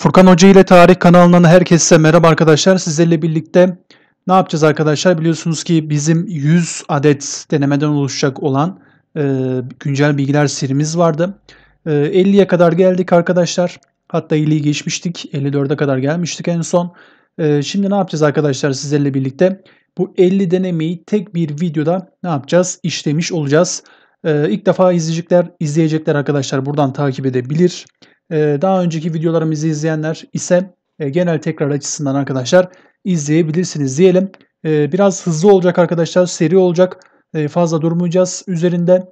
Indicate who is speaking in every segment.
Speaker 1: Furkan Hoca ile Tarih kanalından herkese merhaba arkadaşlar. Sizlerle birlikte ne yapacağız arkadaşlar? Biliyorsunuz ki bizim 100 adet denemeden oluşacak olan e, güncel bilgiler serimiz vardı. E, 50'ye kadar geldik arkadaşlar. Hatta 50'yi geçmiştik. 54'e kadar gelmiştik en son. E, şimdi ne yapacağız arkadaşlar sizlerle birlikte? Bu 50 denemeyi tek bir videoda ne yapacağız? İşlemiş olacağız. E, ilk defa izleyecekler, izleyecekler arkadaşlar buradan takip edebilir. Ee, daha önceki videolarımızı izleyenler ise e, genel tekrar açısından arkadaşlar izleyebilirsiniz diyelim. Ee, biraz hızlı olacak arkadaşlar, seri olacak. Ee, fazla durmayacağız. Üzerinde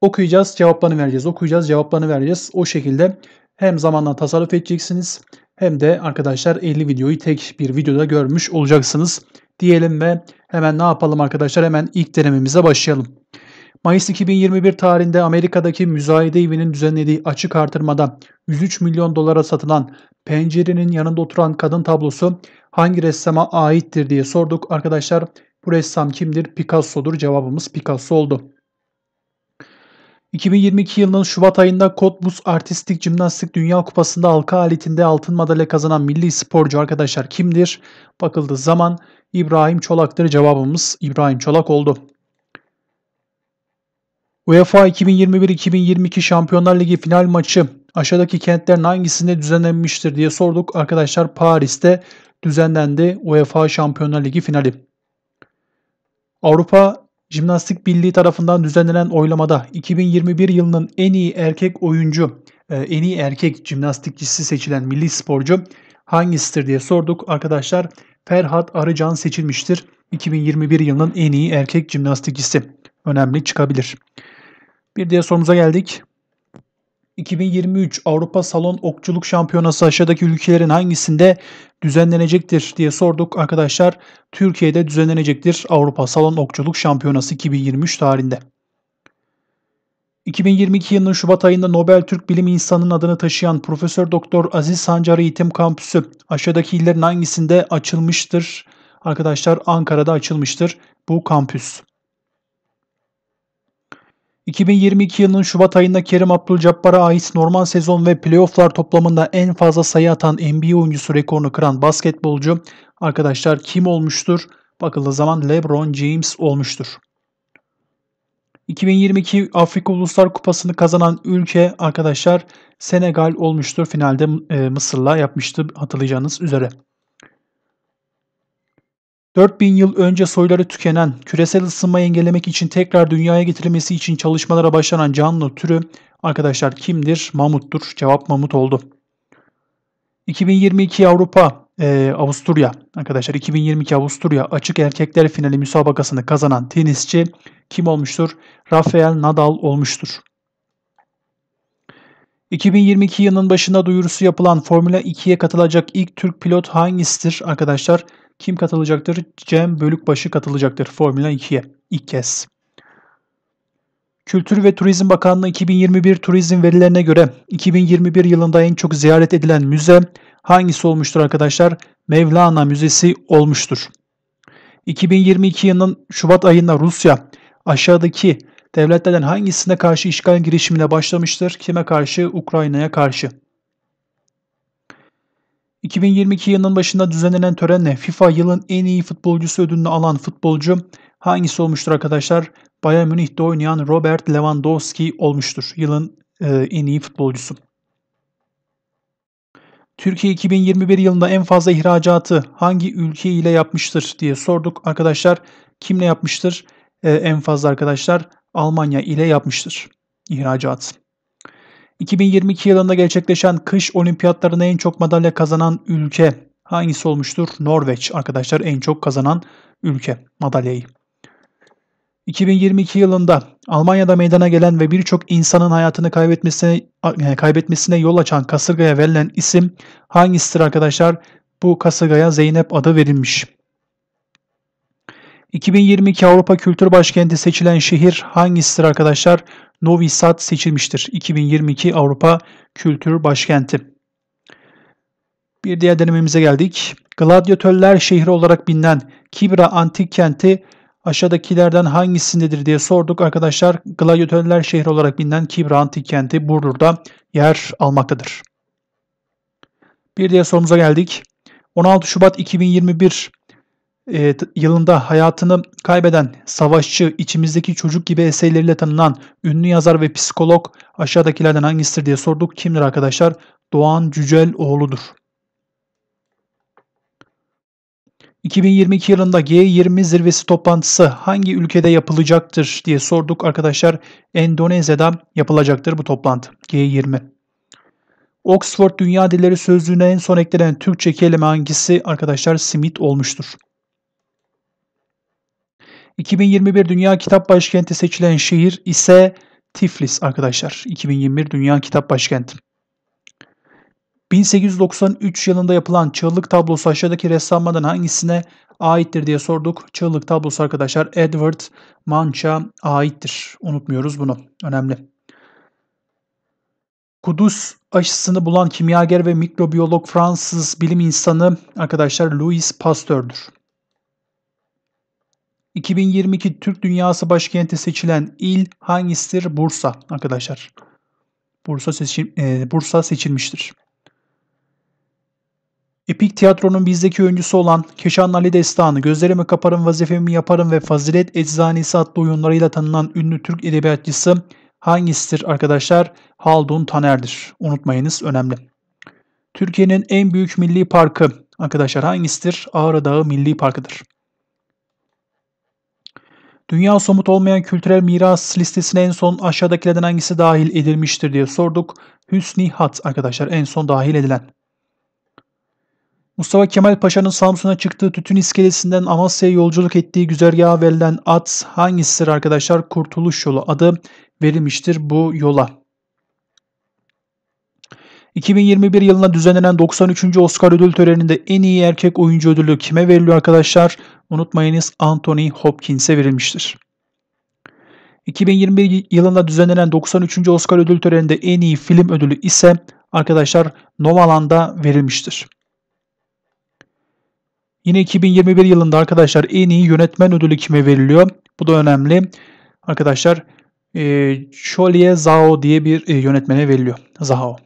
Speaker 1: okuyacağız, cevaplarını vereceğiz. Okuyacağız, cevaplarını vereceğiz. O şekilde hem zamandan tasarruf edeceksiniz hem de arkadaşlar 50 videoyu tek bir videoda görmüş olacaksınız diyelim ve hemen ne yapalım arkadaşlar? Hemen ilk denememize başlayalım. Mayıs 2021 tarihinde Amerika'daki müzayede evinin düzenlediği açık artırmada 103 milyon dolara satılan pencerenin yanında oturan kadın tablosu hangi ressama aittir diye sorduk. Arkadaşlar bu ressam kimdir? Picasso'dur. Cevabımız Picasso oldu. 2022 yılının Şubat ayında Cottbus Artistik Cimnastik Dünya Kupası'nda halka aletinde altın madalya kazanan milli sporcu arkadaşlar kimdir? Bakıldığı zaman İbrahim Çolak'tır. Cevabımız İbrahim Çolak oldu. UEFA 2021-2022 Şampiyonlar Ligi final maçı aşağıdaki kentlerin hangisinde düzenlenmiştir diye sorduk. Arkadaşlar Paris'te düzenlendi UEFA Şampiyonlar Ligi finali. Avrupa Jimnastik Birliği tarafından düzenlenen oylamada 2021 yılının en iyi erkek oyuncu, e, en iyi erkek jimnastikçisi seçilen milli sporcu hangisidir diye sorduk. Arkadaşlar Ferhat Arıcan seçilmiştir. 2021 yılının en iyi erkek jimnastikçisi. Önemli çıkabilir. Bir diğer sorumuza geldik. 2023 Avrupa Salon Okçuluk Şampiyonası aşağıdaki ülkelerin hangisinde düzenlenecektir diye sorduk arkadaşlar. Türkiye'de düzenlenecektir Avrupa Salon Okçuluk Şampiyonası 2023 tarihinde. 2022 yılının Şubat ayında Nobel Türk Bilim İnsanı'nın adını taşıyan Profesör Doktor Aziz Sancar Eğitim Kampüsü aşağıdaki illerin hangisinde açılmıştır? Arkadaşlar Ankara'da açılmıştır bu kampüs. 2022 yılının Şubat ayında Kerim Abdülcabbar'a ait normal sezon ve playofflar toplamında en fazla sayı atan NBA oyuncusu rekorunu kıran basketbolcu arkadaşlar kim olmuştur? Bakıldığı zaman LeBron James olmuştur. 2022 Afrika Uluslar Kupası'nı kazanan ülke arkadaşlar Senegal olmuştur. Finalde e, Mısır'la yapmıştı hatırlayacağınız üzere. 4000 yıl önce soyları tükenen, küresel ısınmayı engellemek için tekrar dünyaya getirilmesi için çalışmalara başlanan canlı türü arkadaşlar kimdir? Mamuttur. Cevap mamut oldu. 2022 Avrupa e, Avusturya arkadaşlar 2022 Avusturya açık erkekler finali müsabakasını kazanan tenisçi kim olmuştur? Rafael Nadal olmuştur. 2022 yılının başında duyurusu yapılan Formula 2'ye katılacak ilk Türk pilot hangisidir arkadaşlar? Kim katılacaktır? Cem Bölükbaşı katılacaktır Formula 2'ye ilk kez. Kültür ve Turizm Bakanlığı 2021 turizm verilerine göre 2021 yılında en çok ziyaret edilen müze hangisi olmuştur arkadaşlar? Mevlana Müzesi olmuştur. 2022 yılının Şubat ayında Rusya aşağıdaki devletlerden hangisine karşı işgal girişimine başlamıştır? Kime karşı? Ukrayna'ya karşı. 2022 yılının başında düzenlenen törenle FIFA yılın en iyi futbolcusu ödülünü alan futbolcu hangisi olmuştur arkadaşlar? Bayern Münih'te oynayan Robert Lewandowski olmuştur. Yılın e, en iyi futbolcusu. Türkiye 2021 yılında en fazla ihracatı hangi ülke ile yapmıştır diye sorduk arkadaşlar. Kimle yapmıştır? E, en fazla arkadaşlar Almanya ile yapmıştır ihracat. 2022 yılında gerçekleşen kış olimpiyatlarında en çok madalya kazanan ülke hangisi olmuştur? Norveç arkadaşlar en çok kazanan ülke madalyayı. 2022 yılında Almanya'da meydana gelen ve birçok insanın hayatını kaybetmesine kaybetmesine yol açan kasırgaya verilen isim hangisidir arkadaşlar? Bu kasırgaya Zeynep adı verilmiş. 2022 Avrupa Kültür Başkenti seçilen şehir hangisidir arkadaşlar? Novi Sad seçilmiştir 2022 Avrupa Kültür Başkenti. Bir diğer denememize geldik. Gladyatörler şehri olarak bilinen Kibra antik kenti aşağıdakilerden hangisindedir diye sorduk. Arkadaşlar gladyatörler şehri olarak bilinen Kibra antik kenti Burdur'da yer almaktadır. Bir diğer sorumuza geldik. 16 Şubat 2021 e, yılında hayatını kaybeden savaşçı, içimizdeki çocuk gibi eserleriyle tanınan ünlü yazar ve psikolog aşağıdakilerden hangisidir diye sorduk. Kimdir arkadaşlar? Doğan Cücel oğludur. 2022 yılında G20 zirvesi toplantısı hangi ülkede yapılacaktır diye sorduk arkadaşlar. Endonezya'da yapılacaktır bu toplantı. G20. Oxford Dünya Dilleri Sözlüğü'ne en son eklenen Türkçe kelime hangisi arkadaşlar simit olmuştur. 2021 Dünya Kitap Başkenti seçilen şehir ise Tiflis arkadaşlar. 2021 Dünya Kitap Başkenti. 1893 yılında yapılan çığlık tablosu aşağıdaki ressamlardan hangisine aittir diye sorduk. Çığlık tablosu arkadaşlar Edward Mancha aittir. Unutmuyoruz bunu. Önemli. Kudüs aşısını bulan kimyager ve mikrobiyolog Fransız bilim insanı arkadaşlar Louis Pasteur'dur. 2022 Türk Dünyası Başkenti seçilen il hangisidir? Bursa arkadaşlar. Bursa, seçim, e, Bursa seçilmiştir. Epik Tiyatro'nun bizdeki öncüsü olan Keşan Ali Destanı, Gözlerimi Kaparım Vazifemi Yaparım ve Fazilet Eczanesi adlı oyunlarıyla tanınan ünlü Türk edebiyatçısı hangisidir arkadaşlar? Haldun Taner'dir. Unutmayınız önemli. Türkiye'nin en büyük milli parkı arkadaşlar hangisidir? Ağrı Dağı Milli Parkı'dır. Dünya somut olmayan kültürel miras listesine en son aşağıdakilerden hangisi dahil edilmiştir diye sorduk. Hüsni Hat arkadaşlar en son dahil edilen. Mustafa Kemal Paşa'nın Samsun'a çıktığı tütün iskelesinden Amasya'ya yolculuk ettiği güzergaha verilen at hangisidir arkadaşlar? Kurtuluş yolu adı verilmiştir bu yola. 2021 yılında düzenlenen 93. Oscar ödül töreninde en iyi erkek oyuncu ödülü kime veriliyor arkadaşlar? Unutmayınız Anthony Hopkins'e verilmiştir. 2021 yılında düzenlenen 93. Oscar ödül töreninde en iyi film ödülü ise arkadaşlar Novaland'a verilmiştir. Yine 2021 yılında arkadaşlar en iyi yönetmen ödülü kime veriliyor? Bu da önemli. Arkadaşlar e, Cholie Zhao diye bir e, yönetmene veriliyor. Zhao.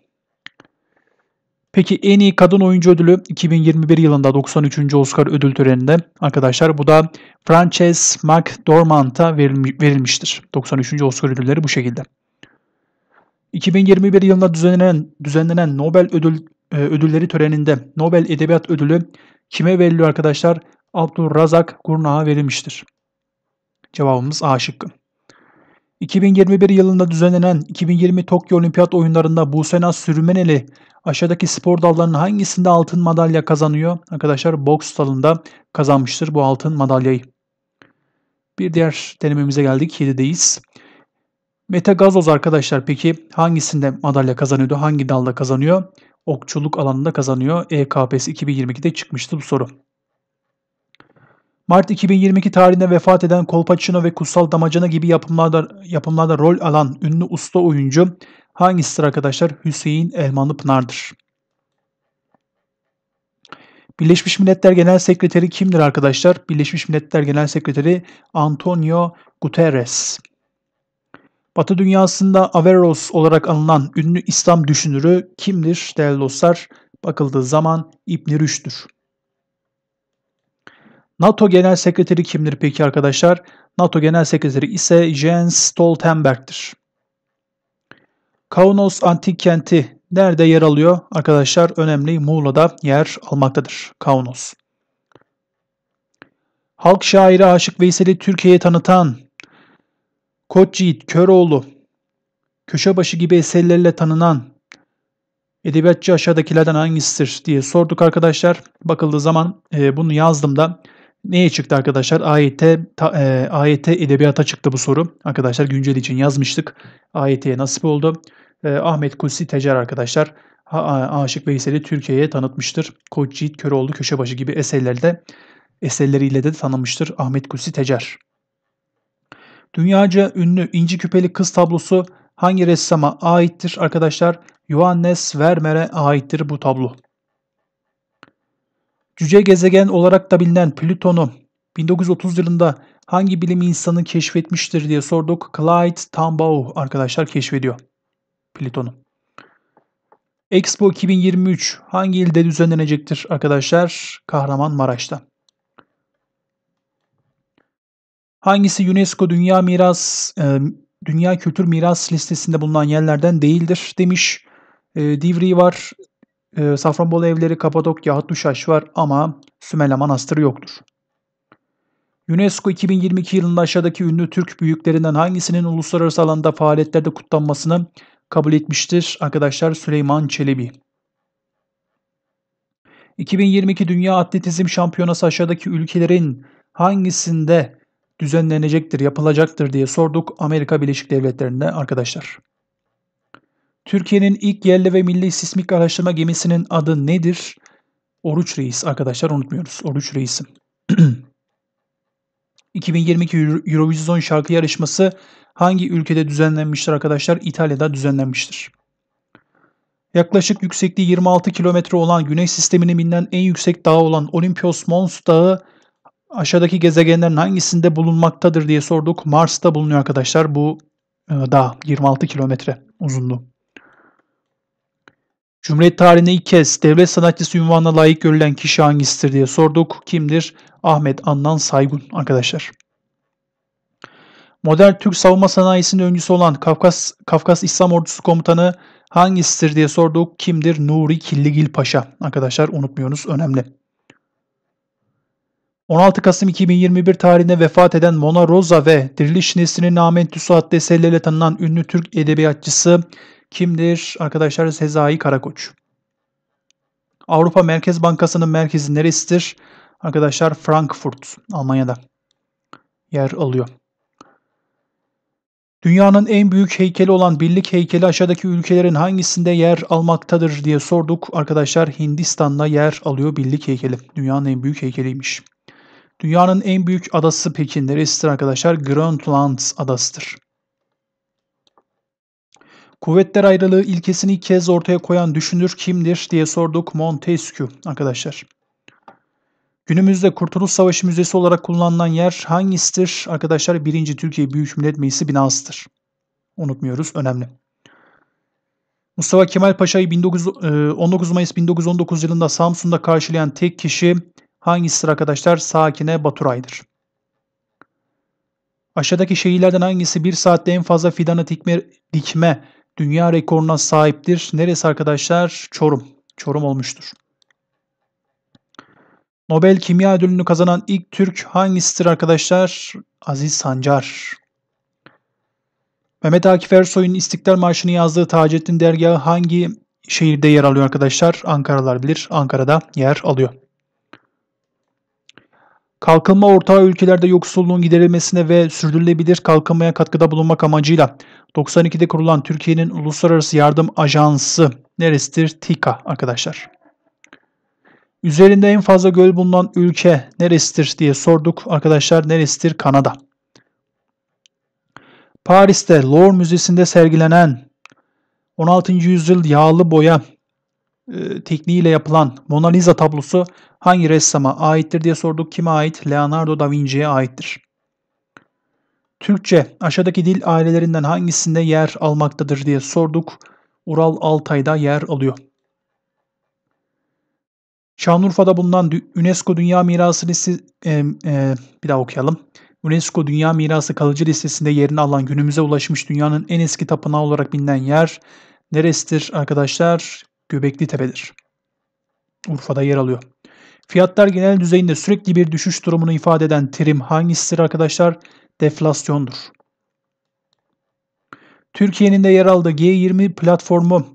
Speaker 1: Peki en iyi kadın oyuncu ödülü 2021 yılında 93. Oscar ödül töreninde arkadaşlar bu da Frances McDormand'a verilmiştir. 93. Oscar ödülleri bu şekilde. 2021 yılında düzenlenen düzenlenen Nobel ödül e, ödülleri töreninde Nobel Edebiyat Ödülü kime veriliyor arkadaşlar? Abdurrazak Gurnah'a verilmiştir. Cevabımız A şıkkı. 2021 yılında düzenlenen 2020 Tokyo Olimpiyat oyunlarında Buse Sürmeneli aşağıdaki spor dallarının hangisinde altın madalya kazanıyor? Arkadaşlar boks dalında kazanmıştır bu altın madalyayı. Bir diğer denememize geldik. 7'deyiz. Mete Gazoz arkadaşlar peki hangisinde madalya kazanıyordu? Hangi dalda kazanıyor? Okçuluk alanında kazanıyor. EKPS 2022'de çıkmıştı bu soru. Mart 2022 tarihinde vefat eden Kolpaçino ve Kutsal Damacana gibi yapımlarda, yapımlarda rol alan ünlü usta oyuncu hangisidir arkadaşlar? Hüseyin Elmanlı Pınar'dır. Birleşmiş Milletler Genel Sekreteri kimdir arkadaşlar? Birleşmiş Milletler Genel Sekreteri Antonio Guterres. Batı dünyasında Averroes olarak anılan ünlü İslam düşünürü kimdir değerli dostlar? Bakıldığı zaman İbn Rüşd'dür. NATO Genel Sekreteri kimdir peki arkadaşlar? NATO Genel Sekreteri ise Jens Stoltenberg'tir. Kaunos antik kenti nerede yer alıyor? Arkadaşlar önemli Muğla'da yer almaktadır. Kaunos. Halk şairi Aşık Veysel'i Türkiye'ye tanıtan Koç Yiğit Köroğlu, Köşebaşı gibi eserlerle tanınan edebiyatçı aşağıdakilerden hangisidir diye sorduk arkadaşlar. Bakıldığı zaman e, bunu yazdım da Neye çıktı arkadaşlar? AYT, ta, e, AYT edebiyata çıktı bu soru. Arkadaşlar güncel için yazmıştık. AYT'ye nasip oldu. E, Ahmet Kutsi Tecer arkadaşlar. A, Aşık Veysel'i Türkiye'ye tanıtmıştır. Koç Yiğit Köroğlu Köşebaşı gibi eserlerde eserleriyle de tanınmıştır Ahmet Kutsi Tecer. Dünyaca ünlü inci küpeli kız tablosu hangi ressama aittir arkadaşlar? Johannes Vermeer'e aittir bu tablo. Cüce gezegen olarak da bilinen Plüton'u 1930 yılında hangi bilim insanı keşfetmiştir diye sorduk. Clyde Tombaugh arkadaşlar keşfediyor Plüton'u. Expo 2023 hangi ilde düzenlenecektir arkadaşlar? Kahramanmaraş'ta. Hangisi UNESCO Dünya Miras e, Dünya Kültür Miras listesinde bulunan yerlerden değildir demiş. E, Divri var, e, Safranbolu evleri, Kapadokya, Hattuşaş var ama Sümela Manastırı yoktur. UNESCO 2022 yılında aşağıdaki ünlü Türk büyüklerinden hangisinin uluslararası alanda faaliyetlerde kutlanmasını kabul etmiştir? Arkadaşlar Süleyman Çelebi. 2022 Dünya Atletizm Şampiyonası aşağıdaki ülkelerin hangisinde düzenlenecektir, yapılacaktır diye sorduk Amerika Birleşik Devletleri'nde arkadaşlar. Türkiye'nin ilk yerli ve milli sismik araştırma gemisinin adı nedir? Oruç Reis arkadaşlar unutmuyoruz. Oruç Reis'im. 2022 Eurovision şarkı yarışması hangi ülkede düzenlenmiştir arkadaşlar? İtalya'da düzenlenmiştir. Yaklaşık yüksekliği 26 kilometre olan Güneş sisteminin bilinen en yüksek dağ olan Olympios Mons Dağı aşağıdaki gezegenlerin hangisinde bulunmaktadır diye sorduk. Mars'ta bulunuyor arkadaşlar bu e, dağ 26 kilometre uzunluğu. Cumhuriyet tarihinde ilk kez devlet sanatçısı unvanına layık görülen kişi hangisidir diye sorduk. Kimdir? Ahmet Annan Saygun arkadaşlar. Modern Türk savunma sanayisinin öncüsü olan Kafkas, Kafkas İslam Ordusu Komutanı hangisidir diye sorduk. Kimdir? Nuri Killigil Paşa. Arkadaşlar unutmuyorsunuz önemli. 16 Kasım 2021 tarihinde vefat eden Mona Rosa ve Diriliş Nesli'nin Namentüsü adlı eserleriyle tanınan ünlü Türk edebiyatçısı kimdir? Arkadaşlar Sezai Karakoç. Avrupa Merkez Bankası'nın merkezi neresidir? Arkadaşlar Frankfurt, Almanya'da yer alıyor. Dünyanın en büyük heykeli olan birlik heykeli aşağıdaki ülkelerin hangisinde yer almaktadır diye sorduk. Arkadaşlar Hindistan'da yer alıyor birlik heykeli. Dünyanın en büyük heykeliymiş. Dünyanın en büyük adası peki neresidir arkadaşlar? Grönland adasıdır. Kuvvetler ayrılığı ilkesini ilk kez ortaya koyan düşünür kimdir diye sorduk Montesquieu arkadaşlar. Günümüzde Kurtuluş Savaşı Müzesi olarak kullanılan yer hangisidir? Arkadaşlar 1. Türkiye Büyük Millet Meclisi binasıdır. Unutmuyoruz önemli. Mustafa Kemal Paşa'yı 19 e, Mayıs 1919 yılında Samsun'da karşılayan tek kişi hangisidir arkadaşlar? Sakine Baturay'dır. Aşağıdaki şehirlerden hangisi bir saatte en fazla fidanı dikme, dikme dünya rekoruna sahiptir. Neresi arkadaşlar? Çorum. Çorum olmuştur. Nobel Kimya Ödülünü kazanan ilk Türk hangisidir arkadaşlar? Aziz Sancar. Mehmet Akif Ersoy'un İstiklal Marşı'nı yazdığı Taceddin Dergahı hangi şehirde yer alıyor arkadaşlar? Ankaralar bilir. Ankara'da yer alıyor kalkınma ortağı ülkelerde yoksulluğun giderilmesine ve sürdürülebilir kalkınmaya katkıda bulunmak amacıyla 92'de kurulan Türkiye'nin Uluslararası Yardım Ajansı neresidir? TİKA arkadaşlar. Üzerinde en fazla göl bulunan ülke neresidir diye sorduk. Arkadaşlar neresidir? Kanada. Paris'te Louvre Müzesi'nde sergilenen 16. yüzyıl yağlı boya e, tekniğiyle yapılan Mona Lisa tablosu hangi ressama aittir diye sorduk. Kime ait? Leonardo da Vinci'ye aittir. Türkçe aşağıdaki dil ailelerinden hangisinde yer almaktadır diye sorduk. Ural Altay'da yer alıyor. Şanlıurfa'da bulunan UNESCO Dünya Mirası listesi e, e, bir daha okuyalım. UNESCO Dünya Mirası kalıcı listesinde yerini alan günümüze ulaşmış dünyanın en eski tapınağı olarak bilinen yer neresidir arkadaşlar? Göbekli Tepe'dir. Urfa'da yer alıyor. Fiyatlar genel düzeyinde sürekli bir düşüş durumunu ifade eden terim hangisidir arkadaşlar? Deflasyondur. Türkiye'nin de yer aldığı G20 platformu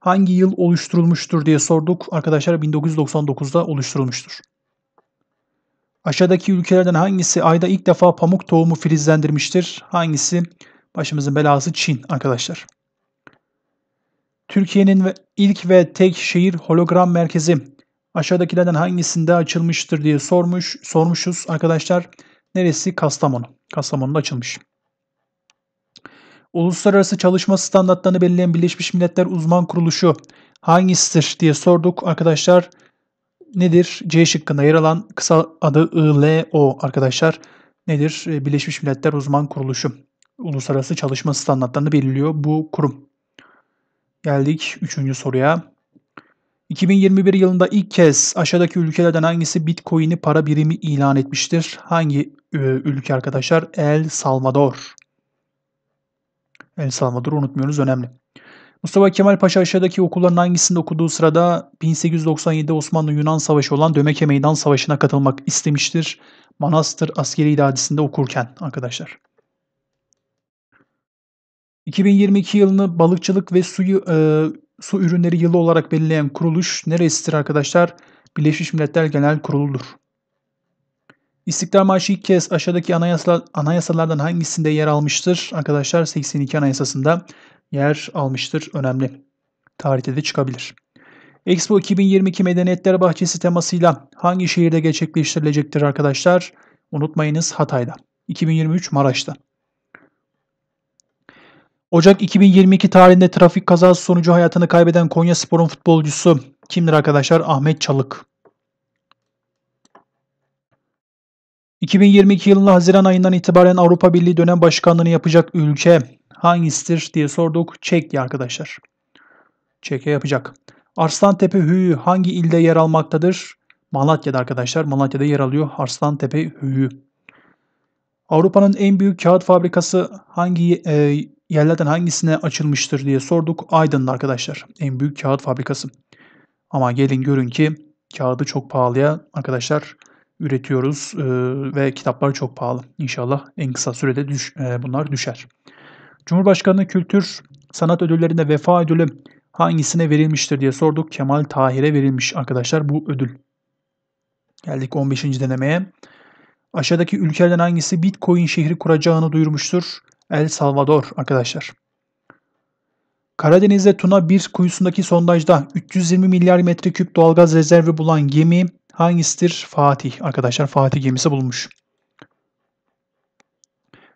Speaker 1: hangi yıl oluşturulmuştur diye sorduk. Arkadaşlar 1999'da oluşturulmuştur. Aşağıdaki ülkelerden hangisi ayda ilk defa pamuk tohumu filizlendirmiştir? Hangisi? Başımızın belası Çin arkadaşlar. Türkiye'nin ilk ve tek şehir hologram merkezi Aşağıdakilerden hangisinde açılmıştır diye sormuş, sormuşuz arkadaşlar. Neresi? Kastamonu. Kastamonu'da açılmış. Uluslararası çalışma standartlarını belirleyen Birleşmiş Milletler Uzman Kuruluşu hangisidir diye sorduk arkadaşlar. Nedir? C şıkkında yer alan kısa adı ILO arkadaşlar. Nedir? E, Birleşmiş Milletler Uzman Kuruluşu. Uluslararası çalışma standartlarını belirliyor bu kurum. Geldik 3. soruya. 2021 yılında ilk kez aşağıdaki ülkelerden hangisi Bitcoin'i para birimi ilan etmiştir? Hangi e, ülke arkadaşlar? El Salvador. El Salvador'u unutmuyoruz önemli. Mustafa Kemal Paşa aşağıdaki okulların hangisinde okuduğu sırada 1897 Osmanlı-Yunan Savaşı olan Dömeke Meydan Savaşı'na katılmak istemiştir. Manastır Askeri İdadesi'nde okurken arkadaşlar. 2022 yılını balıkçılık ve suyu e, su ürünleri yılı olarak belirleyen kuruluş neresidir arkadaşlar? Birleşmiş Milletler Genel Kurulu'dur. İstiklal Marşı ilk kez aşağıdaki anayasalar, anayasalardan hangisinde yer almıştır? Arkadaşlar 82 Anayasası'nda yer almıştır. Önemli. Tarihte de çıkabilir. Expo 2022 Medeniyetler Bahçesi temasıyla hangi şehirde gerçekleştirilecektir arkadaşlar? Unutmayınız Hatay'da. 2023 Maraş'ta. Ocak 2022 tarihinde trafik kazası sonucu hayatını kaybeden Konya Spor'un futbolcusu kimdir arkadaşlar? Ahmet Çalık. 2022 yılında Haziran ayından itibaren Avrupa Birliği dönem başkanlığını yapacak ülke hangisidir diye sorduk. Çekya arkadaşlar. Çekya yapacak. Arslantepe Hüyü hangi ilde yer almaktadır? Malatya'da arkadaşlar. Malatya'da yer alıyor Arslantepe Hüyü. Avrupa'nın en büyük kağıt fabrikası hangi e, yerlerden hangisine açılmıştır diye sorduk. Aydın'ın arkadaşlar en büyük kağıt fabrikası. Ama gelin görün ki kağıdı çok pahalıya arkadaşlar üretiyoruz e, ve kitaplar çok pahalı. İnşallah en kısa sürede düş, e, bunlar düşer. Cumhurbaşkanı Kültür Sanat Ödülleri'nde vefa ödülü hangisine verilmiştir diye sorduk. Kemal Tahir'e verilmiş arkadaşlar bu ödül. Geldik 15. denemeye. Aşağıdaki ülkelerden hangisi Bitcoin şehri kuracağını duyurmuştur? El Salvador arkadaşlar. Karadeniz'de Tuna 1 kuyusundaki sondajda 320 milyar metreküp doğalgaz rezervi bulan gemi hangisidir? Fatih. Arkadaşlar Fatih gemisi bulmuş.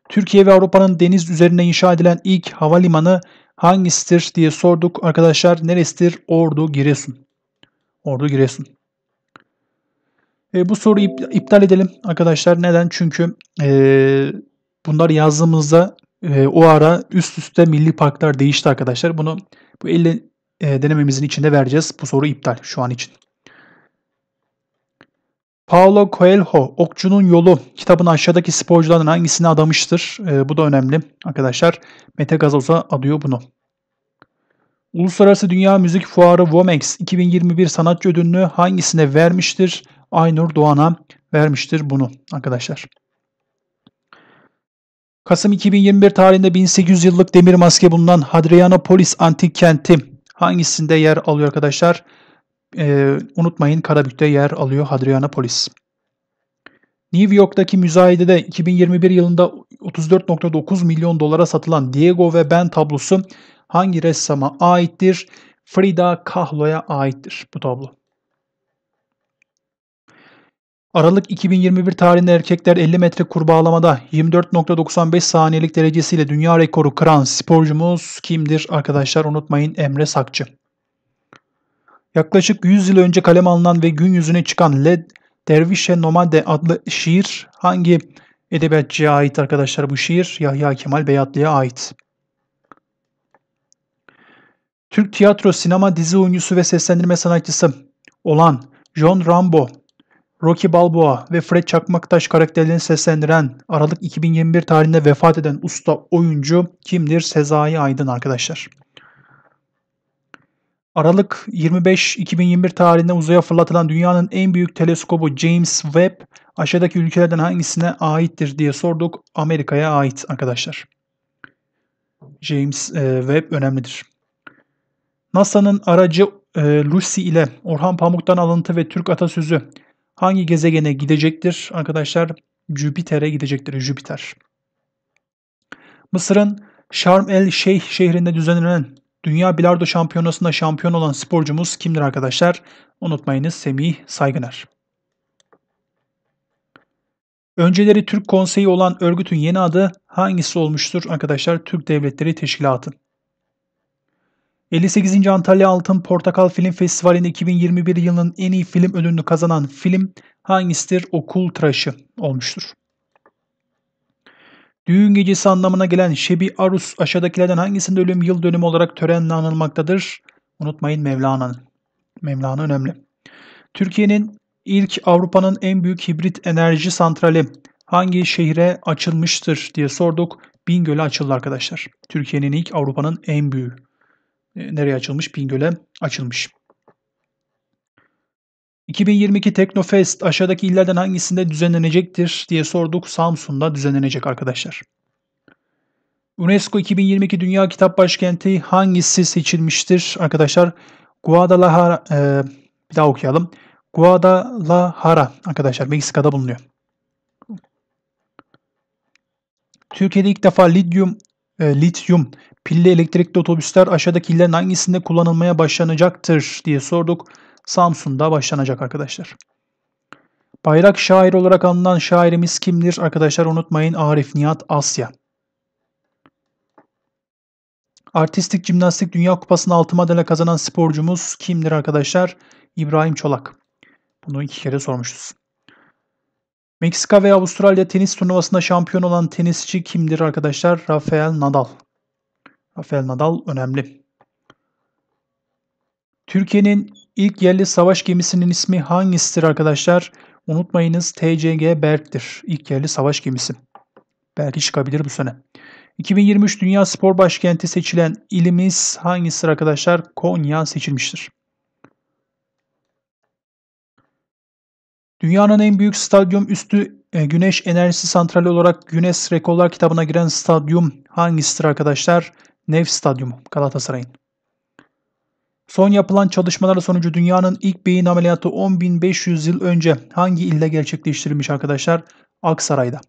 Speaker 1: Türkiye ve Avrupa'nın deniz üzerine inşa edilen ilk havalimanı hangisidir diye sorduk. Arkadaşlar neresidir? Ordu Giresun. Ordu Giresun. E, bu soruyu iptal edelim arkadaşlar. Neden? Çünkü e, bunlar yazdığımızda e, o ara üst üste milli parklar değişti arkadaşlar. Bunu bu 50 e, denememizin içinde vereceğiz. Bu soru iptal şu an için. Paulo Coelho, Okçunun Yolu kitabın aşağıdaki sporcuların hangisini adamıştır? E, bu da önemli arkadaşlar. Mete Gazoz'a adıyor bunu. Uluslararası Dünya Müzik Fuarı Womex 2021 sanatçı ödülünü hangisine vermiştir? Aynur Doğan'a vermiştir bunu arkadaşlar. Kasım 2021 tarihinde 1800 yıllık demir maske bulunan Hadrianopolis antik kenti hangisinde yer alıyor arkadaşlar? Ee, unutmayın Karabük'te yer alıyor Hadrianopolis. New York'taki müzayedede 2021 yılında 34.9 milyon dolara satılan Diego ve Ben tablosu hangi ressama aittir? Frida Kahlo'ya aittir bu tablo. Aralık 2021 tarihinde erkekler 50 metre kurbağalamada 24.95 saniyelik derecesiyle dünya rekoru kıran sporcumuz kimdir arkadaşlar unutmayın Emre Sakçı. Yaklaşık 100 yıl önce kalem alınan ve gün yüzüne çıkan Le Dervişe Nomade adlı şiir hangi edebiyatçıya ait arkadaşlar bu şiir? Yahya Kemal Beyatlı'ya ait. Türk tiyatro, sinema, dizi oyuncusu ve seslendirme sanatçısı olan John Rambo Rocky Balboa ve Fred Çakmaktaş karakterlerini seslendiren Aralık 2021 tarihinde vefat eden usta oyuncu kimdir? Sezai Aydın arkadaşlar. Aralık 25 2021 tarihinde uzaya fırlatılan dünyanın en büyük teleskobu James Webb aşağıdaki ülkelerden hangisine aittir diye sorduk. Amerika'ya ait arkadaşlar. James e, Webb önemlidir. NASA'nın aracı e, Lucy ile Orhan Pamuk'tan alıntı ve Türk atasözü Hangi gezegene gidecektir? Arkadaşlar Jüpiter'e gidecektir. Jüpiter. Mısır'ın Şarm El Şeyh şehrinde düzenlenen Dünya Bilardo Şampiyonası'nda şampiyon olan sporcumuz kimdir arkadaşlar? Unutmayınız Semih Saygıner. Önceleri Türk Konseyi olan örgütün yeni adı hangisi olmuştur arkadaşlar? Türk Devletleri Teşkilatı. 58. Antalya Altın Portakal Film Festivali'nde 2021 yılının en iyi film ödülünü kazanan film hangisidir? Okul Tıraşı olmuştur. Düğün gecesi anlamına gelen Şebi Arus aşağıdakilerden hangisinde ölüm yıl dönümü olarak törenle anılmaktadır? Unutmayın Mevlana'nın. Mevlana önemli. Türkiye'nin ilk Avrupa'nın en büyük hibrit enerji santrali hangi şehre açılmıştır diye sorduk. Bingöl'e açıldı arkadaşlar. Türkiye'nin ilk Avrupa'nın en büyüğü. E, nereye açılmış? Bingöl'e açılmış. 2022 Teknofest aşağıdaki illerden hangisinde düzenlenecektir diye sorduk. Samsun'da düzenlenecek arkadaşlar. UNESCO 2022 Dünya Kitap Başkenti hangisi seçilmiştir arkadaşlar? Guadalajara e, bir daha okuyalım. Guadalajara arkadaşlar Meksika'da bulunuyor. Türkiye'de ilk defa lityum e, lityum Pilli elektrikli otobüsler aşağıdaki illerin hangisinde kullanılmaya başlanacaktır diye sorduk. Samsun'da başlanacak arkadaşlar. Bayrak şair olarak anılan şairimiz kimdir? Arkadaşlar unutmayın Arif Nihat Asya. Artistik Cimnastik Dünya kupasının altı madalya kazanan sporcumuz kimdir arkadaşlar? İbrahim Çolak. Bunu iki kere sormuşuz. Meksika ve Avustralya tenis turnuvasında şampiyon olan tenisçi kimdir arkadaşlar? Rafael Nadal. Rafael Nadal önemli. Türkiye'nin ilk yerli savaş gemisinin ismi hangisidir arkadaşlar? Unutmayınız TCG Berk'tir. İlk yerli savaş gemisi. Belki çıkabilir bu sene. 2023 Dünya Spor Başkenti seçilen ilimiz hangisidir arkadaşlar? Konya seçilmiştir. Dünyanın en büyük stadyum üstü e, güneş enerjisi santrali olarak Güneş Rekorlar kitabına giren stadyum hangisidir arkadaşlar? Nev Stadyumu Galatasaray'ın. Son yapılan çalışmalar sonucu dünyanın ilk beyin ameliyatı 10.500 yıl önce hangi ilde gerçekleştirilmiş arkadaşlar? Aksaray'da.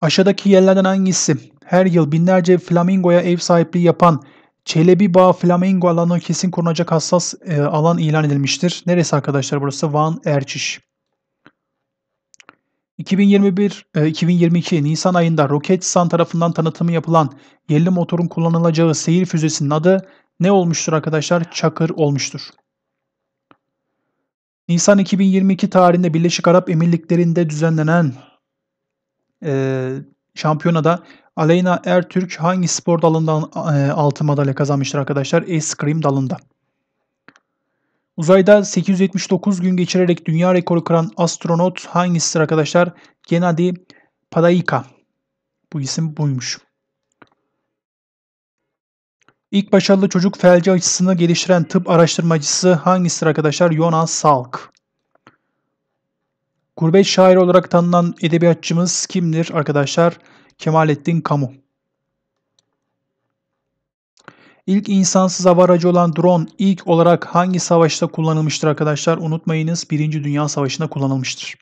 Speaker 1: Aşağıdaki yerlerden hangisi her yıl binlerce flamingoya ev sahipliği yapan Çelebi Bağ Flamingo alanı kesin korunacak hassas e, alan ilan edilmiştir. Neresi arkadaşlar burası? Van Erçiş. 2021 2022 e, Nisan ayında San tarafından tanıtımı yapılan yerli motorun kullanılacağı seyir füzesinin adı ne olmuştur arkadaşlar? Çakır olmuştur. Nisan 2022 tarihinde Birleşik Arap Emirlikleri'nde düzenlenen e, şampiyonada Aleyna Ertürk hangi spor dalından e, altın madalya kazanmıştır arkadaşlar? Eskrim dalında. Uzayda 879 gün geçirerek dünya rekoru kıran astronot hangisidir arkadaşlar? Gennady Padayika. Bu isim buymuş. İlk başarılı çocuk felci aşısını geliştiren tıp araştırmacısı hangisidir arkadaşlar? Jonas Salk. Gurbet şair olarak tanınan edebiyatçımız kimdir arkadaşlar? Kemalettin Kamu. İlk insansız hava aracı olan drone ilk olarak hangi savaşta kullanılmıştır arkadaşlar? Unutmayınız 1. Dünya Savaşı'nda kullanılmıştır.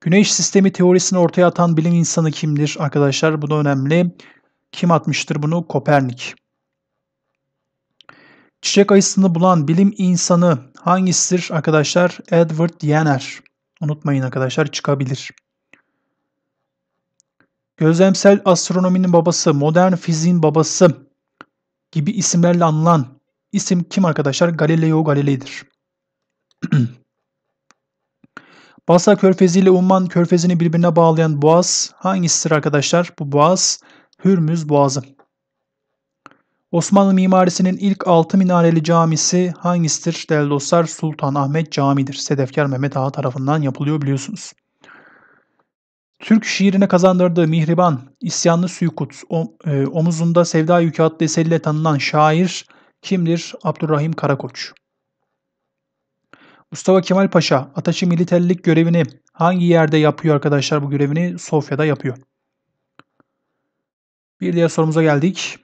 Speaker 1: Güneş sistemi teorisini ortaya atan bilim insanı kimdir arkadaşlar? Bu da önemli. Kim atmıştır bunu? Kopernik. Çiçek ayısını bulan bilim insanı hangisidir arkadaşlar? Edward Jenner. Unutmayın arkadaşlar çıkabilir. Gözlemsel astronominin babası, modern fiziğin babası, gibi isimlerle anılan isim kim arkadaşlar? Galileo Galilei'dir. Basra Körfezi ile Umman Körfezi'ni birbirine bağlayan boğaz hangisidir arkadaşlar? Bu boğaz Hürmüz Boğazı. Osmanlı mimarisinin ilk altı minareli camisi hangisidir değerli dostlar? Sultanahmet Camii'dir. Sedefkar Mehmet Ağa tarafından yapılıyor biliyorsunuz. Türk şiirine kazandırdığı Mihriban, isyanlı Suykut, e, Omuzunda Sevda Yükü adlı eseriyle tanınan şair kimdir? Abdurrahim Karakoç. Mustafa Kemal Paşa, Ataşi Militerlik görevini hangi yerde yapıyor arkadaşlar bu görevini? Sofya'da yapıyor. Bir diğer sorumuza geldik.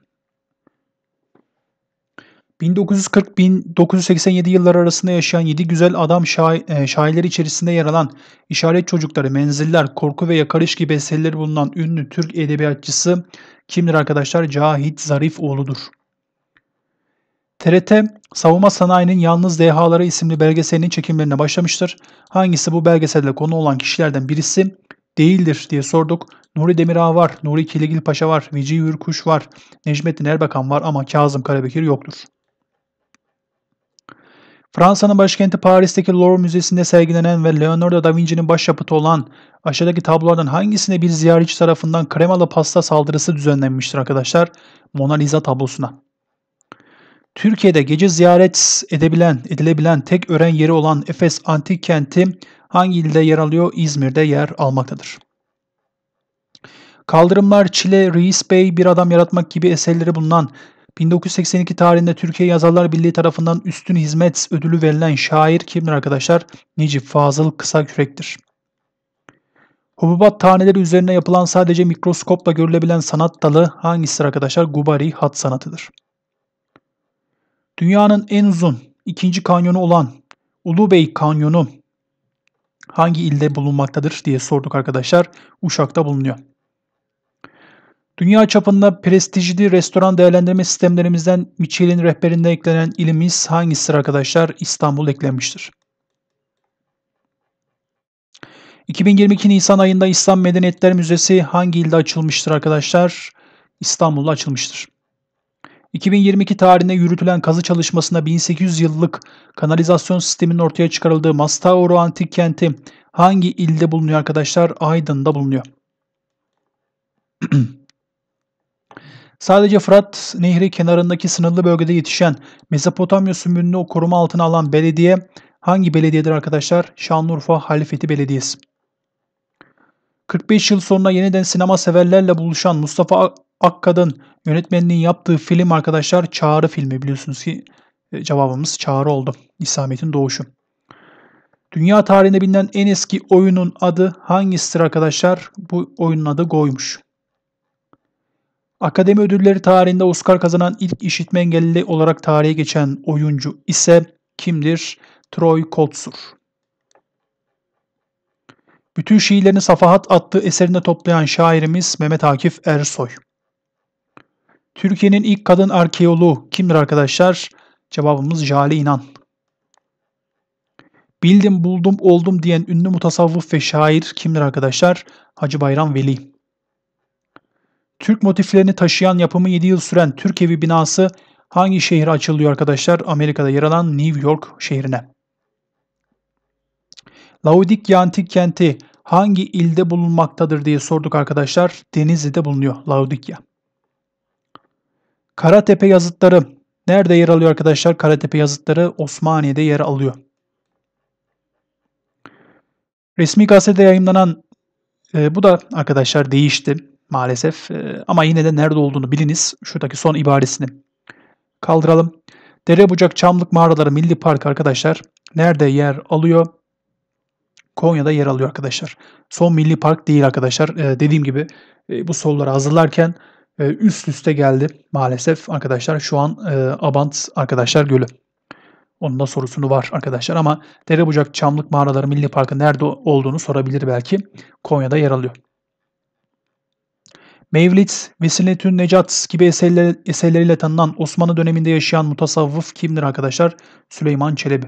Speaker 1: 1940-1987 yılları arasında yaşayan 7 güzel adam şair, e, şairleri içerisinde yer alan İşaret Çocukları, Menziller, Korku ve Yakarış gibi eserleri bulunan ünlü Türk edebiyatçısı kimdir arkadaşlar? Cahit Zarifoğlu'dur. TRT, Savunma Sanayi'nin Yalnız Dehaları isimli belgeselinin çekimlerine başlamıştır. Hangisi bu belgeselde konu olan kişilerden birisi değildir diye sorduk. Nuri Demirağ var, Nuri Kiligil Paşa var, Vici Yürkuş var, Necmettin Erbakan var ama Kazım Karabekir yoktur. Fransa'nın başkenti Paris'teki Louvre Müzesi'nde sergilenen ve Leonardo da Vinci'nin başyapıtı olan aşağıdaki tablolardan hangisine bir ziyaretçi tarafından kremalı pasta saldırısı düzenlenmiştir arkadaşlar? Mona Lisa tablosuna. Türkiye'de gece ziyaret edebilen, edilebilen tek ören yeri olan Efes Antik Kenti hangi ilde yer alıyor? İzmir'de yer almaktadır. Kaldırımlar, Çile, Reis Bey, Bir Adam Yaratmak gibi eserleri bulunan 1982 tarihinde Türkiye Yazarlar Birliği tarafından Üstün Hizmet Ödülü verilen şair kimdir arkadaşlar? Necip Fazıl Kısakürek'tir. Hububat taneleri üzerine yapılan sadece mikroskopla görülebilen sanat dalı hangisidir arkadaşlar? Gubari hat sanatıdır. Dünyanın en uzun ikinci kanyonu olan Ulubey Kanyonu hangi ilde bulunmaktadır diye sorduk arkadaşlar. Uşak'ta bulunuyor. Dünya çapında prestijli restoran değerlendirme sistemlerimizden Michelin rehberinde eklenen ilimiz hangisidir arkadaşlar? İstanbul eklenmiştir. 2022 Nisan ayında İslam Medeniyetler Müzesi hangi ilde açılmıştır arkadaşlar? İstanbul'da açılmıştır. 2022 tarihinde yürütülen kazı çalışmasında 1800 yıllık kanalizasyon sisteminin ortaya çıkarıldığı Mastauro Antik Kenti hangi ilde bulunuyor arkadaşlar? Aydın'da bulunuyor. Sadece Fırat Nehri kenarındaki sınırlı bölgede yetişen Mezopotamya sümününü koruma altına alan belediye hangi belediyedir arkadaşlar? Şanlıurfa Halifeti Belediyesi. 45 yıl sonra yeniden sinema severlerle buluşan Mustafa Akkad'ın yönetmenliğin yaptığı film arkadaşlar Çağrı filmi biliyorsunuz ki e, cevabımız Çağrı oldu. İslamiyet'in doğuşu. Dünya tarihinde bilinen en eski oyunun adı hangisidir arkadaşlar? Bu oyunun adı Go'ymuş. Akademi ödülleri tarihinde Oscar kazanan ilk işitme engelli olarak tarihe geçen oyuncu ise kimdir? Troy Kotsur. Bütün şiirlerini Safahat attığı eserinde toplayan şairimiz Mehmet Akif Ersoy. Türkiye'nin ilk kadın arkeoloğu kimdir arkadaşlar? Cevabımız Jale İnan. Bildim, buldum, oldum diyen ünlü mutasavvıf ve şair kimdir arkadaşlar? Hacı Bayram Veli. Türk motiflerini taşıyan yapımı 7 yıl süren Türk evi binası hangi şehre açılıyor arkadaşlar? Amerika'da yer alan New York şehrine. Laodikya antik kenti hangi ilde bulunmaktadır diye sorduk arkadaşlar. Denizli'de bulunuyor Laodikya. Karatepe yazıtları nerede yer alıyor arkadaşlar? Karatepe yazıtları Osmaniye'de yer alıyor. Resmi gazetede yayınlanan e, bu da arkadaşlar değişti maalesef. Ee, ama yine de nerede olduğunu biliniz. Şuradaki son ibaresini kaldıralım. Derebucak Çamlık Mağaraları Milli Park arkadaşlar nerede yer alıyor? Konya'da yer alıyor arkadaşlar. Son milli park değil arkadaşlar. E, dediğim gibi e, bu soruları hazırlarken e, üst üste geldi maalesef arkadaşlar. Şu an e, Abant arkadaşlar gölü. Onun da sorusunu var arkadaşlar ama Derebucak Çamlık Mağaraları Milli Parkı nerede olduğunu sorabilir belki. Konya'da yer alıyor. Mevlid, Vesiletün Necat gibi eserler, eserleriyle tanınan Osmanlı döneminde yaşayan mutasavvıf kimdir arkadaşlar? Süleyman Çelebi.